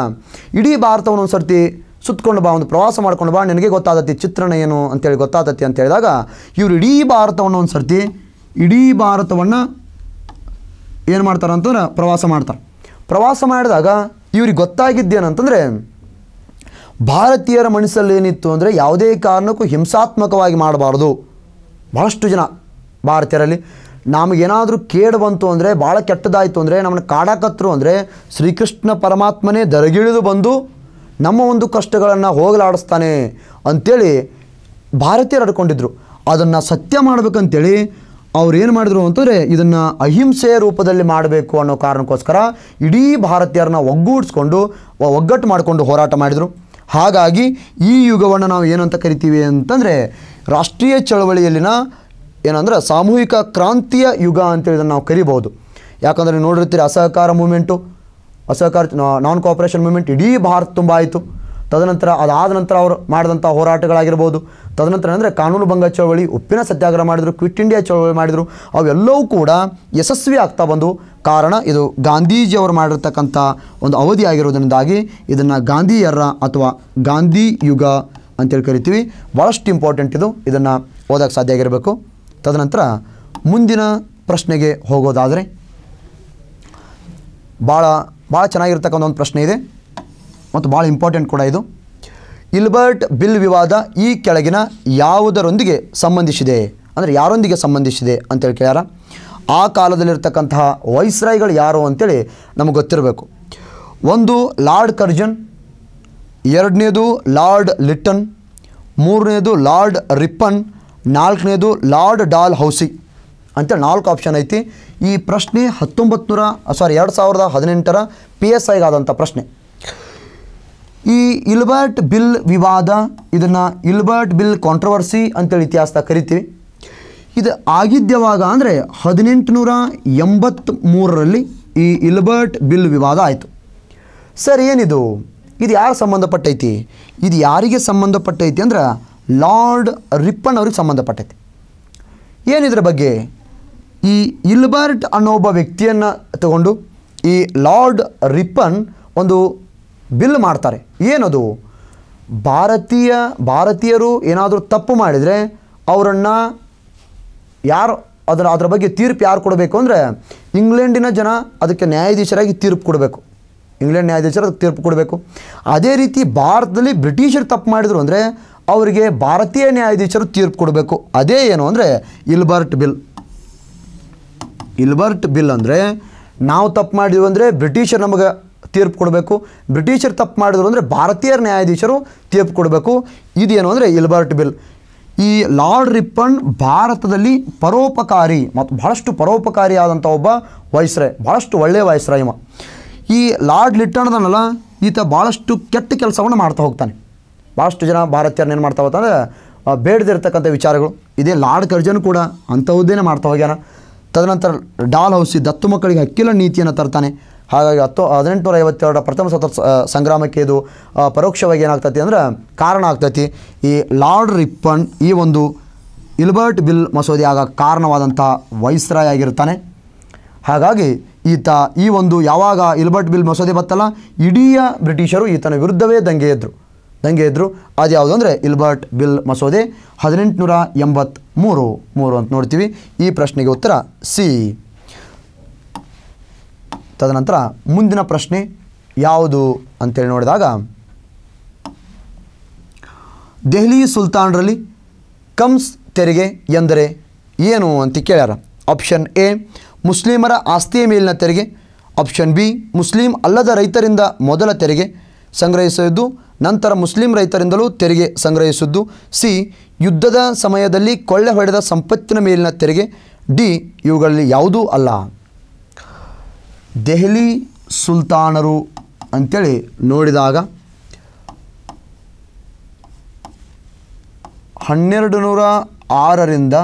ಇಡೀ ಭಾರತವನ್ನು ಒಂದು ಸರ್ತಿ ಸುತ್ತಕೊಂಡು ಬಾ ಒಂದು ಪ್ರವಾಸ ಮಾಡ್ಕೊಂಡು ಬಾ ನನಗೆ ಗೊತ್ತಾದತಿ ಚಿತ್ರಣ ಏನು ಅಂತೇಳಿ ಗೊತ್ತಾದತಿ ಅಂತ ಹೇಳಿದಾಗ ಇವರು ಇಡೀ ಭಾರತವನ್ನು ಒಂದು ಸರ್ತಿ ಇಡೀ ಭಾರತವನ್ನು ಏನು ಮಾಡ್ತಾರಂತಂದ್ರೆ ಪ್ರವಾಸ ಮಾಡ್ತಾರೆ ಪ್ರವಾಸ ಮಾಡಿದಾಗ ಇವ್ರಿಗೆ ಗೊತ್ತಾಗಿದ್ದೇನಂತಂದರೆ ಭಾರತೀಯರ ಮನಸ್ಸಲ್ಲಿ ಏನಿತ್ತು ಅಂದರೆ ಯಾವುದೇ ಕಾರಣಕ್ಕೂ ಹಿಂಸಾತ್ಮಕವಾಗಿ ಮಾಡಬಾರ್ದು ಭಾಳಷ್ಟು ಜನ ಭಾರತೀಯರಲ್ಲಿ ನಮಗೇನಾದರೂ ಕೇಡು ಬಂತು ಅಂದರೆ ಭಾಳ ಕೆಟ್ಟದಾಯಿತು ಅಂದರೆ ನಮ್ಮನ್ನು ಕಾಡಾಕತ್ರು ಅಂದರೆ ಶ್ರೀಕೃಷ್ಣ ಪರಮಾತ್ಮನೇ ದರಗಿಳಿದು ಬಂದು ನಮ್ಮ ಒಂದು ಕಷ್ಟಗಳನ್ನು ಹೋಗಲಾಡಿಸ್ತಾನೆ ಅಂಥೇಳಿ ಭಾರತೀಯರು ಅಡ್ಕೊಂಡಿದ್ರು ಅದನ್ನು ಸತ್ಯ ಮಾಡಬೇಕಂತೇಳಿ ಅವ್ರು ಏನು ಮಾಡಿದ್ರು ಅಂತಂದರೆ ಇದನ್ನು ಅಹಿಂಸೆಯ ರೂಪದಲ್ಲಿ ಮಾಡಬೇಕು ಅನ್ನೋ ಕಾರಣಕ್ಕೋಸ್ಕರ ಇಡೀ ಭಾರತೀಯರನ್ನ ಒಗ್ಗೂಡಿಸ್ಕೊಂಡು ಒಗ್ಗಟ್ಟು ಮಾಡಿಕೊಂಡು ಹೋರಾಟ ಮಾಡಿದರು ಹಾಗಾಗಿ ಈ ಯುಗವನ್ನು ನಾವು ಏನಂತ ಕರಿತೀವಿ ಅಂತಂದರೆ ರಾಷ್ಟ್ರೀಯ ಚಳವಳಿಯಲ್ಲಿನ ಏನಂದ್ರೆ ಸಾಮೂಹಿಕ ಕ್ರಾಂತಿಯ ಯುಗ ಅಂತೇಳಿದ್ರೆ ನಾವು ಕರಿಬೋದು ಯಾಕಂದರೆ ನೋಡಿರ್ತೀರಿ ಅಸಹಕಾರ ಮೂಮೆಂಟು ಅಸಹಕಾರ ನಾನ್ ಕೋಆಪರೇಷನ್ ಮೂಮೆಂಟ್ ಇಡೀ ಭಾರತ ತುಂಬ ಆಯಿತು ತದನಂತರ ಅದಾದ ನಂತರ ಅವರು ಮಾಡಿದಂಥ ಹೋರಾಟಗಳಾಗಿರ್ಬೋದು ತದನಂತರ ಅಂದರೆ ಕಾನೂನು ಭಂಗ ಚಳವಳಿ ಉಪ್ಪಿನ ಸತ್ಯಾಗ್ರಹ ಮಾಡಿದರು ಕ್ವಿಟ್ ಇಂಡಿಯಾ ಚಳವಳಿ ಮಾಡಿದರು ಅವೆಲ್ಲವೂ ಕೂಡ ಯಶಸ್ವಿ ಆಗ್ತಾ ಬಂದು ಕಾರಣ ಇದು ಗಾಂಧೀಜಿಯವರು ಮಾಡಿರ್ತಕ್ಕಂಥ ಒಂದು ಅವಧಿ ಆಗಿರೋದ್ರಿಂದಾಗಿ ಇದನ್ನು ಗಾಂಧಿಯರ ಅಥವಾ ಗಾಂಧಿ ಯುಗ ಅಂತೇಳಿ ಕರಿತೀವಿ ಭಾಳಷ್ಟು ಇಂಪಾರ್ಟೆಂಟ್ ಇದು ಇದನ್ನು ಓದೋಕ್ಕೆ ಸಾಧ್ಯ ಆಗಿರಬೇಕು ತದನಂತರ ಮುಂದಿನ ಪ್ರಶ್ನೆಗೆ ಹೋಗೋದಾದರೆ ಭಾಳ ಭಾಳ ಚೆನ್ನಾಗಿರ್ತಕ್ಕಂಥ ಒಂದು ಪ್ರಶ್ನೆ ಇದೆ ಮತ್ತು ಭಾಳ ಇಂಪಾರ್ಟೆಂಟ್ ಕೂಡ ಇದು ಇಲ್ಬರ್ಟ್ ಬಿಲ್ ವಿವಾದ ಈ ಕೆಳಗಿನ ಯಾವುದರೊಂದಿಗೆ ಸಂಬಂಧಿಸಿದೆ ಅಂದರೆ ಯಾರೊಂದಿಗೆ ಸಂಬಂಧಿಸಿದೆ ಅಂತೇಳಿ ಕೇಳ್ಯಾರ ಆ ಕಾಲದಲ್ಲಿರ್ತಕ್ಕಂತಹ ವೈಸ್ರಾಯ್ಗಳು ಯಾರು ಅಂತೇಳಿ ನಮಗೆ ಗೊತ್ತಿರಬೇಕು ಒಂದು ಲಾರ್ಡ್ ಕರ್ಜನ್ ಎರಡನೇದು ಲಾರ್ಡ್ ಲಿಟ್ಟನ್ ಮೂರನೇದು ಲಾರ್ಡ್ ರಿಪ್ಪನ್ ನಾಲ್ಕನೇದು ಲಾರ್ಡ್ ಡಾಲ್ ಹೌಸಿ ಅಂತೇಳಿ ನಾಲ್ಕು ಆಪ್ಷನ್ ಐತಿ ಈ ಪ್ರಶ್ನೆ ಹತ್ತೊಂಬತ್ತು ನೂರ ಸಾರಿ ಎರಡು ಸಾವಿರದ ಹದಿನೆಂಟರ ಪಿ ಎಸ್ ಐಗಾದಂಥ ಪ್ರಶ್ನೆ ಈ ಇಲ್ಬರ್ಟ್ ಬಿಲ್ ವಿವಾದ ಇದನ್ನು ಇಲ್ಬರ್ಟ್ ಬಿಲ್ ಕಾಂಟ್ರವರ್ಸಿ ಅಂತೇಳಿ ಇತಿಹಾಸದಾಗ ಕರಿತೀವಿ ಇದು ಆಗಿದ್ದವಾಗ ಅಂದರೆ ಹದಿನೆಂಟುನೂರ ಎಂಬತ್ತ್ಮೂರರಲ್ಲಿ ಈ ಇಲ್ಬರ್ಟ್ ಬಿಲ್ ವಿವಾದ ಆಯಿತು ಸರ್ ಏನಿದು ಇದು ಯಾರು ಸಂಬಂಧಪಟ್ಟೈತಿ ಇದು ಯಾರಿಗೆ ಸಂಬಂಧಪಟ್ಟೈತಿ ಅಂದ್ರೆ ಲಾರ್ಡ್ ರಿಪ್ಪನ್ ಅವ್ರಿಗೆ ಸಂಬಂಧಪಟ್ಟೈತಿ ಏನಿದ್ರ ಬಗ್ಗೆ ಈ ಇಲ್ಬರ್ಟ್ ಅನ್ನೋ ಒಬ್ಬ ವ್ಯಕ್ತಿಯನ್ನು ತಗೊಂಡು ಈ ಲಾರ್ಡ್ ರಿಪ್ಪನ್ ಒಂದು ಬಿಲ್ ಮಾಡ್ತಾರೆ ಏನದು ಭಾರತೀಯ ಭಾರತೀಯರು ಏನಾದರೂ ತಪ್ಪು ಮಾಡಿದರೆ ಅವರನ್ನು ಯಾರು ಅದರ ಅದರ ಬಗ್ಗೆ ತೀರ್ಪು ಯಾರು ಕೊಡಬೇಕು ಅಂದರೆ ಇಂಗ್ಲೆಂಡಿನ ಜನ ಅದಕ್ಕೆ ನ್ಯಾಯಾಧೀಶರಾಗಿ ತೀರ್ಪು ಕೊಡಬೇಕು ಇಂಗ್ಲೆಂಡ್ ನ್ಯಾಯಾಧೀಶರು ಅದಕ್ಕೆ ತೀರ್ಪು ಕೊಡಬೇಕು ಅದೇ ರೀತಿ ಭಾರತದಲ್ಲಿ ಬ್ರಿಟಿಷರು ತಪ್ಪು ಮಾಡಿದರು ಅಂದರೆ ಅವರಿಗೆ ಭಾರತೀಯ ನ್ಯಾಯಾಧೀಶರು ತೀರ್ಪು ಕೊಡಬೇಕು ಅದೇ ಏನು ಅಂದರೆ ಇಲ್ಬರ್ಟ್ ಬಿಲ್ ಇಲ್ಬರ್ಟ್ ಬಿಲ್ ಅಂದರೆ ನಾವು ತಪ್ಪು ಮಾಡಿದ್ವಿ ಅಂದರೆ ಬ್ರಿಟಿಷರು ನಮಗೆ ತೀರ್ಪು ಕೊಡಬೇಕು ಬ್ರಿಟಿಷರು ತಪ್ಪು ಮಾಡಿದ್ರು ಅಂದರೆ ಭಾರತೀಯ ನ್ಯಾಯಾಧೀಶರು ತೀರ್ಪು ಕೊಡಬೇಕು ಇದೇನು ಅಂದರೆ ಇಲ್ಬರ್ಟ್ ಬಿಲ್ ಈ ಲಾರ್ಡ್ ರಿಪ್ಪನ್ ಭಾರತದಲ್ಲಿ ಪರೋಪಕಾರಿ ಮತ್ತು ಭಾಳಷ್ಟು ಪರೋಪಕಾರಿಯಾದಂಥ ಒಬ್ಬ ವಯಸ್ಸರೇ ಭಾಳಷ್ಟು ಒಳ್ಳೆಯ ವಯಸ್ಸರ ಇವ ಈ ಲಾರ್ಡ್ ಲಿಟ್ಟನ್ ಈತ ಭಾಳಷ್ಟು ಕೆಟ್ಟ ಕೆಲಸವನ್ನು ಮಾಡ್ತಾ ಹೋಗ್ತಾನೆ ಭಾಳಷ್ಟು ಜನ ಭಾರತೀಯರನ್ನ ಏನು ಮಾಡ್ತಾ ಹೋಗ್ತಾರೆ ಬೇಡದಿರ್ತಕ್ಕಂಥ ವಿಚಾರಗಳು ಇದೇ ಲಾರ್ಡ್ ಕರ್ಜನ್ ಕೂಡ ಅಂಥವುದ್ದೇನೆ ಮಾಡ್ತಾ ಹೋಗ್ಯಾನ ತದನಂತರ ಡಾಲ್ ಹೌಸಿ ದತ್ತು ಮಕ್ಕಳಿಗೆ ಅಕ್ಕಿಲ ನೀತಿಯನ್ನು ತರ್ತಾನೆ ಹಾಗಾಗಿ ಹತ್ತು ಹದಿನೆಂಟುನೂರ ಐವತ್ತೆರಡರ ಪ್ರಥಮ ಸ್ವತಂತ್ರ ಸಂಗ್ರಾಮಕ್ಕೆ ಇದು ಪರೋಕ್ಷವಾಗಿ ಏನಾಗ್ತೈತಿ ಅಂದ್ರೆ ಕಾರಣ ಆಗ್ತೈತಿ ಈ ಲಾರ್ಡ್ ರಿಪ್ಪನ್ ಈ ಒಂದು ಇಲ್ಬರ್ಟ್ ಬಿಲ್ ಮಸೂದೆ ಆಗ ಕಾರಣವಾದಂಥ ವೈಸ್ರಾಯ್ ಆಗಿರ್ತಾನೆ ಹಾಗಾಗಿ ಈತ ಈ ಒಂದು ಯಾವಾಗ ಇಲ್ಬರ್ಟ್ ಬಿಲ್ ಮಸೂದೆ ಬತ್ತಲ್ಲ ಇಡೀ ಬ್ರಿಟಿಷರು ಈತನ ವಿರುದ್ಧವೇ ದಂಗೆ ಎದ್ರು ದಂಗೆ ಎದ್ರು ಯಾವುದು ಅಂದರೆ ಇಲ್ಬರ್ಟ್ ಬಿಲ್ ಮಸೂದೆ ಹದಿನೆಂಟುನೂರ ಎಂಬತ್ತ್ಮೂರು ಮೂರು ಅಂತ ನೋಡ್ತೀವಿ ಈ ಪ್ರಶ್ನೆಗೆ ಉತ್ತರ ಸಿ ತದನಂತರ ಮುಂದಿನ ಪ್ರಶ್ನೆ ಯಾವುದು ಅಂತೇಳಿ ನೋಡಿದಾಗ ದೆಹಲಿ ಸುಲ್ತಾನರಲ್ಲಿ ಕಮ್ಸ್ ತೆರಿಗೆ ಎಂದರೆ ಏನು ಅಂತ ಕೇಳ್ಯಾರ ಆಪ್ಷನ್ ಎ ಮುಸ್ಲಿಮರ ಆಸ್ತಿಯ ಮೇಲಿನ ತೆರಿಗೆ ಆಪ್ಷನ್ ಬಿ ಮುಸ್ಲಿಂ ಅಲ್ಲದ ರೈತರಿಂದ ಮೊದಲ ತೆರಿಗೆ ಸಂಗ್ರಹಿಸಿದ್ದು ನಂತರ ಮುಸ್ಲಿಂ ರೈತರಿಂದಲೂ ತೆರಿಗೆ ಸಂಗ್ರಹಿಸಿದ್ದು ಸಿ ಯುದ್ಧದ ಸಮಯದಲ್ಲಿ ಕೊಳ್ಳೆ ಹೊಡೆದ ಸಂಪತ್ತಿನ ಮೇಲಿನ ತೆರಿಗೆ ಡಿ ಇವುಗಳಲ್ಲಿ ಯಾವುದೂ ಅಲ್ಲ ದೆಹಲಿ ಸುಲ್ತಾನರು ಅಂಥೇಳಿ ನೋಡಿದಾಗ ಹನ್ನೆರಡು ನೂರ ಆರರಿಂದ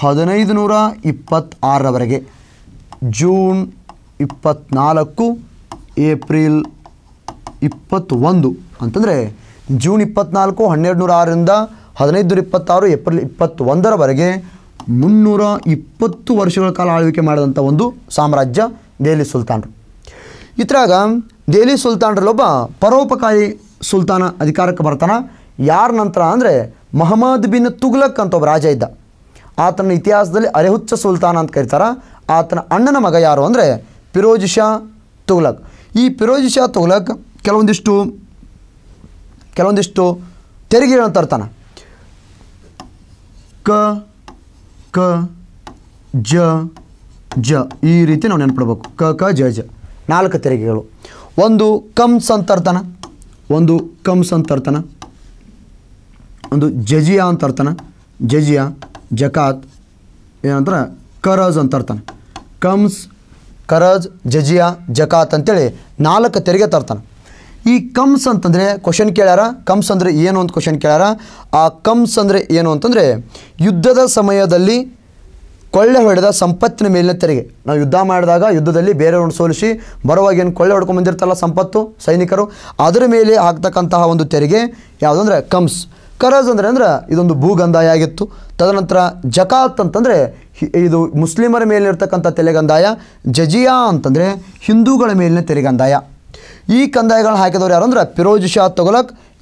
ಹದಿನೈದು ನೂರ ಇಪ್ಪತ್ತಾರರವರೆಗೆ ಜೂನ್ ಇಪ್ಪತ್ತ್ನಾಲ್ಕು ಏಪ್ರಿಲ್ ಇಪ್ಪತ್ತೊಂದು ಅಂತಂದರೆ ಜೂನ್ ಇಪ್ಪತ್ತ್ನಾಲ್ಕು ಹನ್ನೆರಡು ನೂರ ಆರರಿಂದ ಹದಿನೈದು ನೂರ ಇಪ್ಪತ್ತಾರು ಏಪ್ರಿಲ್ ಇಪ್ಪತ್ತೊಂದರವರೆಗೆ ಮುನ್ನೂರ ಇಪ್ಪತ್ತು ವರ್ಷಗಳ ಕಾಲ ಆಳ್ವಿಕೆ ಮಾಡಿದಂಥ ಒಂದು ಸಾಮ್ರಾಜ್ಯ ದೆಹಲಿ ಸುಲ್ತಾನರು ಇದ್ರಾಗ ದೆಹಲಿ ಒಬ್ಬ ಪರೋಪಕಾರಿ ಸುಲ್ತಾನ ಅಧಿಕಾರಕ್ಕೆ ಬರ್ತಾನೆ ಯಾರ ನಂತರ ಅಂದರೆ ಮಹಮ್ಮದ್ ಬಿನ್ ತುಗ್ಲಕ್ ಅಂತ ಒಬ್ಬ ರಾಜ ಇದ್ದ ಆತನ ಇತಿಹಾಸದಲ್ಲಿ ಅರೆಹುಚ್ಚ ಸುಲ್ತಾನ ಅಂತ ಕರೀತಾರೆ ಆತನ ಅಣ್ಣನ ಮಗ ಯಾರು ಅಂದರೆ ಪಿರೋಜ್ ಶಾ ತುಗ್ಲಕ್ ಈ ಪಿರೋಜ್ ಶಾ ತುಗ್ಲಕ್ ಕೆಲವೊಂದಿಷ್ಟು ಕೆಲವೊಂದಿಷ್ಟು ತೆರಿಗೆಗಳನ್ನು ತರ್ತಾನೆ ಕ ಕ ಜ ಜ ಈ ರೀತಿ ನಾವು ನೆನ್ಪಿಡ್ಬೇಕು ಕ ಕ ಜ ಜ ನಾಲ್ಕು ತೆರಿಗೆಗಳು ಒಂದು ಕಮ್ಸ್ ಅಂತರ್ತನ ಒಂದು ಕಮ್ಸ್ ಅಂತರ್ತನ ಒಂದು ಜಜಿಯಾ ಅರ್ಥನ ಜಜಿಯಾ ಜಕಾತ್ ಏನಂತರ ಕರಜ್ ಅಂತರ್ತಾನೆ ಕಮ್ಸ್ ಕರಜ್ ಜಜಿಯಾ ಜಕಾತ್ ಅಂತೇಳಿ ನಾಲ್ಕು ತೆರಿಗೆ ತರ್ತಾನೆ ಈ ಕಮ್ಸ್ ಅಂತಂದರೆ ಕ್ವಶನ್ ಕೇಳ್ಯಾರ ಕಮ್ಸ್ ಅಂದರೆ ಏನು ಅಂತ ಕ್ವಶನ್ ಕೇಳ್ಯಾರ ಆ ಕಮ್ಸ್ ಅಂದರೆ ಏನು ಅಂತಂದರೆ ಯುದ್ಧದ ಸಮಯದಲ್ಲಿ ಕೊಳ್ಳೆ ಹೊಡೆದ ಸಂಪತ್ತಿನ ಮೇಲಿನ ತೆರಿಗೆ ನಾವು ಯುದ್ಧ ಮಾಡಿದಾಗ ಯುದ್ಧದಲ್ಲಿ ಬೇರೆಯವ್ರನ್ನ ಸೋಲಿಸಿ ಬರುವಾಗ ಏನು ಕೊಳ್ಳೆ ಹೊಡ್ಕೊಂಡು ಬಂದಿರ್ತಲ್ಲ ಸಂಪತ್ತು ಸೈನಿಕರು ಅದರ ಮೇಲೆ ಆಗ್ತಕ್ಕಂತಹ ಒಂದು ತೆರಿಗೆ ಯಾವುದಂದ್ರೆ ಕಮ್ಸ್ ಕರಜ್ ಅಂದರೆ ಅಂದ್ರೆ ಇದೊಂದು ಭೂಗಂದಾಯ ಆಗಿತ್ತು ತದನಂತರ ಜಕಾತ್ ಅಂತಂದರೆ ಇದು ಮುಸ್ಲಿಮರ ಮೇಲಿರ್ತಕ್ಕಂಥ ತೆಲೆಗಂದಾಯ ಜಜಿಯಾ ಅಂತಂದರೆ ಹಿಂದೂಗಳ ಮೇಲಿನ ತೆರಿಗಂದಾಯ ಈ ಕಂದಾಯಗಳನ್ನ ಹಾಕಿದವರು ಯಾರು ಅಂದ್ರೆ ಫಿರೋಜ್ ಶಾ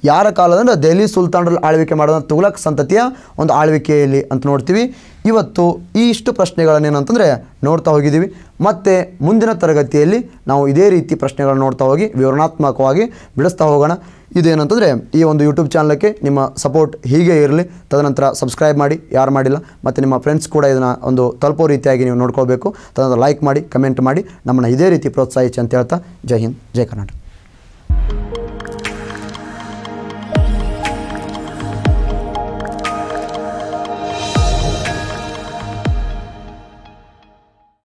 ಯಾರ ಕಾಲದಂದ್ರೆ ದೆಹಲಿ ಸುಲ್ತಾನರಲ್ಲಿ ಆಳ್ವಿಕೆ ಮಾಡೋದ ತುಗಲಕ್ ಸಂತತಿಯ ಒಂದು ಆಳ್ವಿಕೆಯಲ್ಲಿ ಅಂತ ನೋಡ್ತೀವಿ ಇವತ್ತು ಈ ಇಷ್ಟು ಪ್ರಶ್ನೆಗಳನ್ನೇನಂತಂದರೆ ನೋಡ್ತಾ ಹೋಗಿದ್ದೀವಿ ಮತ್ತು ಮುಂದಿನ ತರಗತಿಯಲ್ಲಿ ನಾವು ಇದೇ ರೀತಿ ಪ್ರಶ್ನೆಗಳನ್ನು ನೋಡ್ತಾ ಹೋಗಿ ವಿವರಣಾತ್ಮಕವಾಗಿ ಬಿಡಿಸ್ತಾ ಹೋಗೋಣ ಇದೇನಂತಂದರೆ ಈ ಒಂದು ಯೂಟ್ಯೂಬ್ ಚಾನಲ್ಗೆ ನಿಮ್ಮ ಸಪೋರ್ಟ್ ಹೀಗೆ ಇರಲಿ ತದನಂತರ ಸಬ್ಸ್ಕ್ರೈಬ್ ಮಾಡಿ ಯಾರು ಮಾಡಿಲ್ಲ ಮತ್ತು ನಿಮ್ಮ ಫ್ರೆಂಡ್ಸ್ ಕೂಡ ಇದನ್ನು ಒಂದು ತಲುಪೋ ರೀತಿಯಾಗಿ ನೀವು ನೋಡ್ಕೋಬೇಕು ತದನಂತರ ಲೈಕ್ ಮಾಡಿ ಕಮೆಂಟ್ ಮಾಡಿ ನಮ್ಮನ್ನು ಇದೇ ರೀತಿ ಪ್ರೋತ್ಸಾಹಿಸಿ ಅಂತ ಹೇಳ್ತಾ ಜೈ ಹಿಂದ್ ಜೈ ಕರ್ನಾಟಕ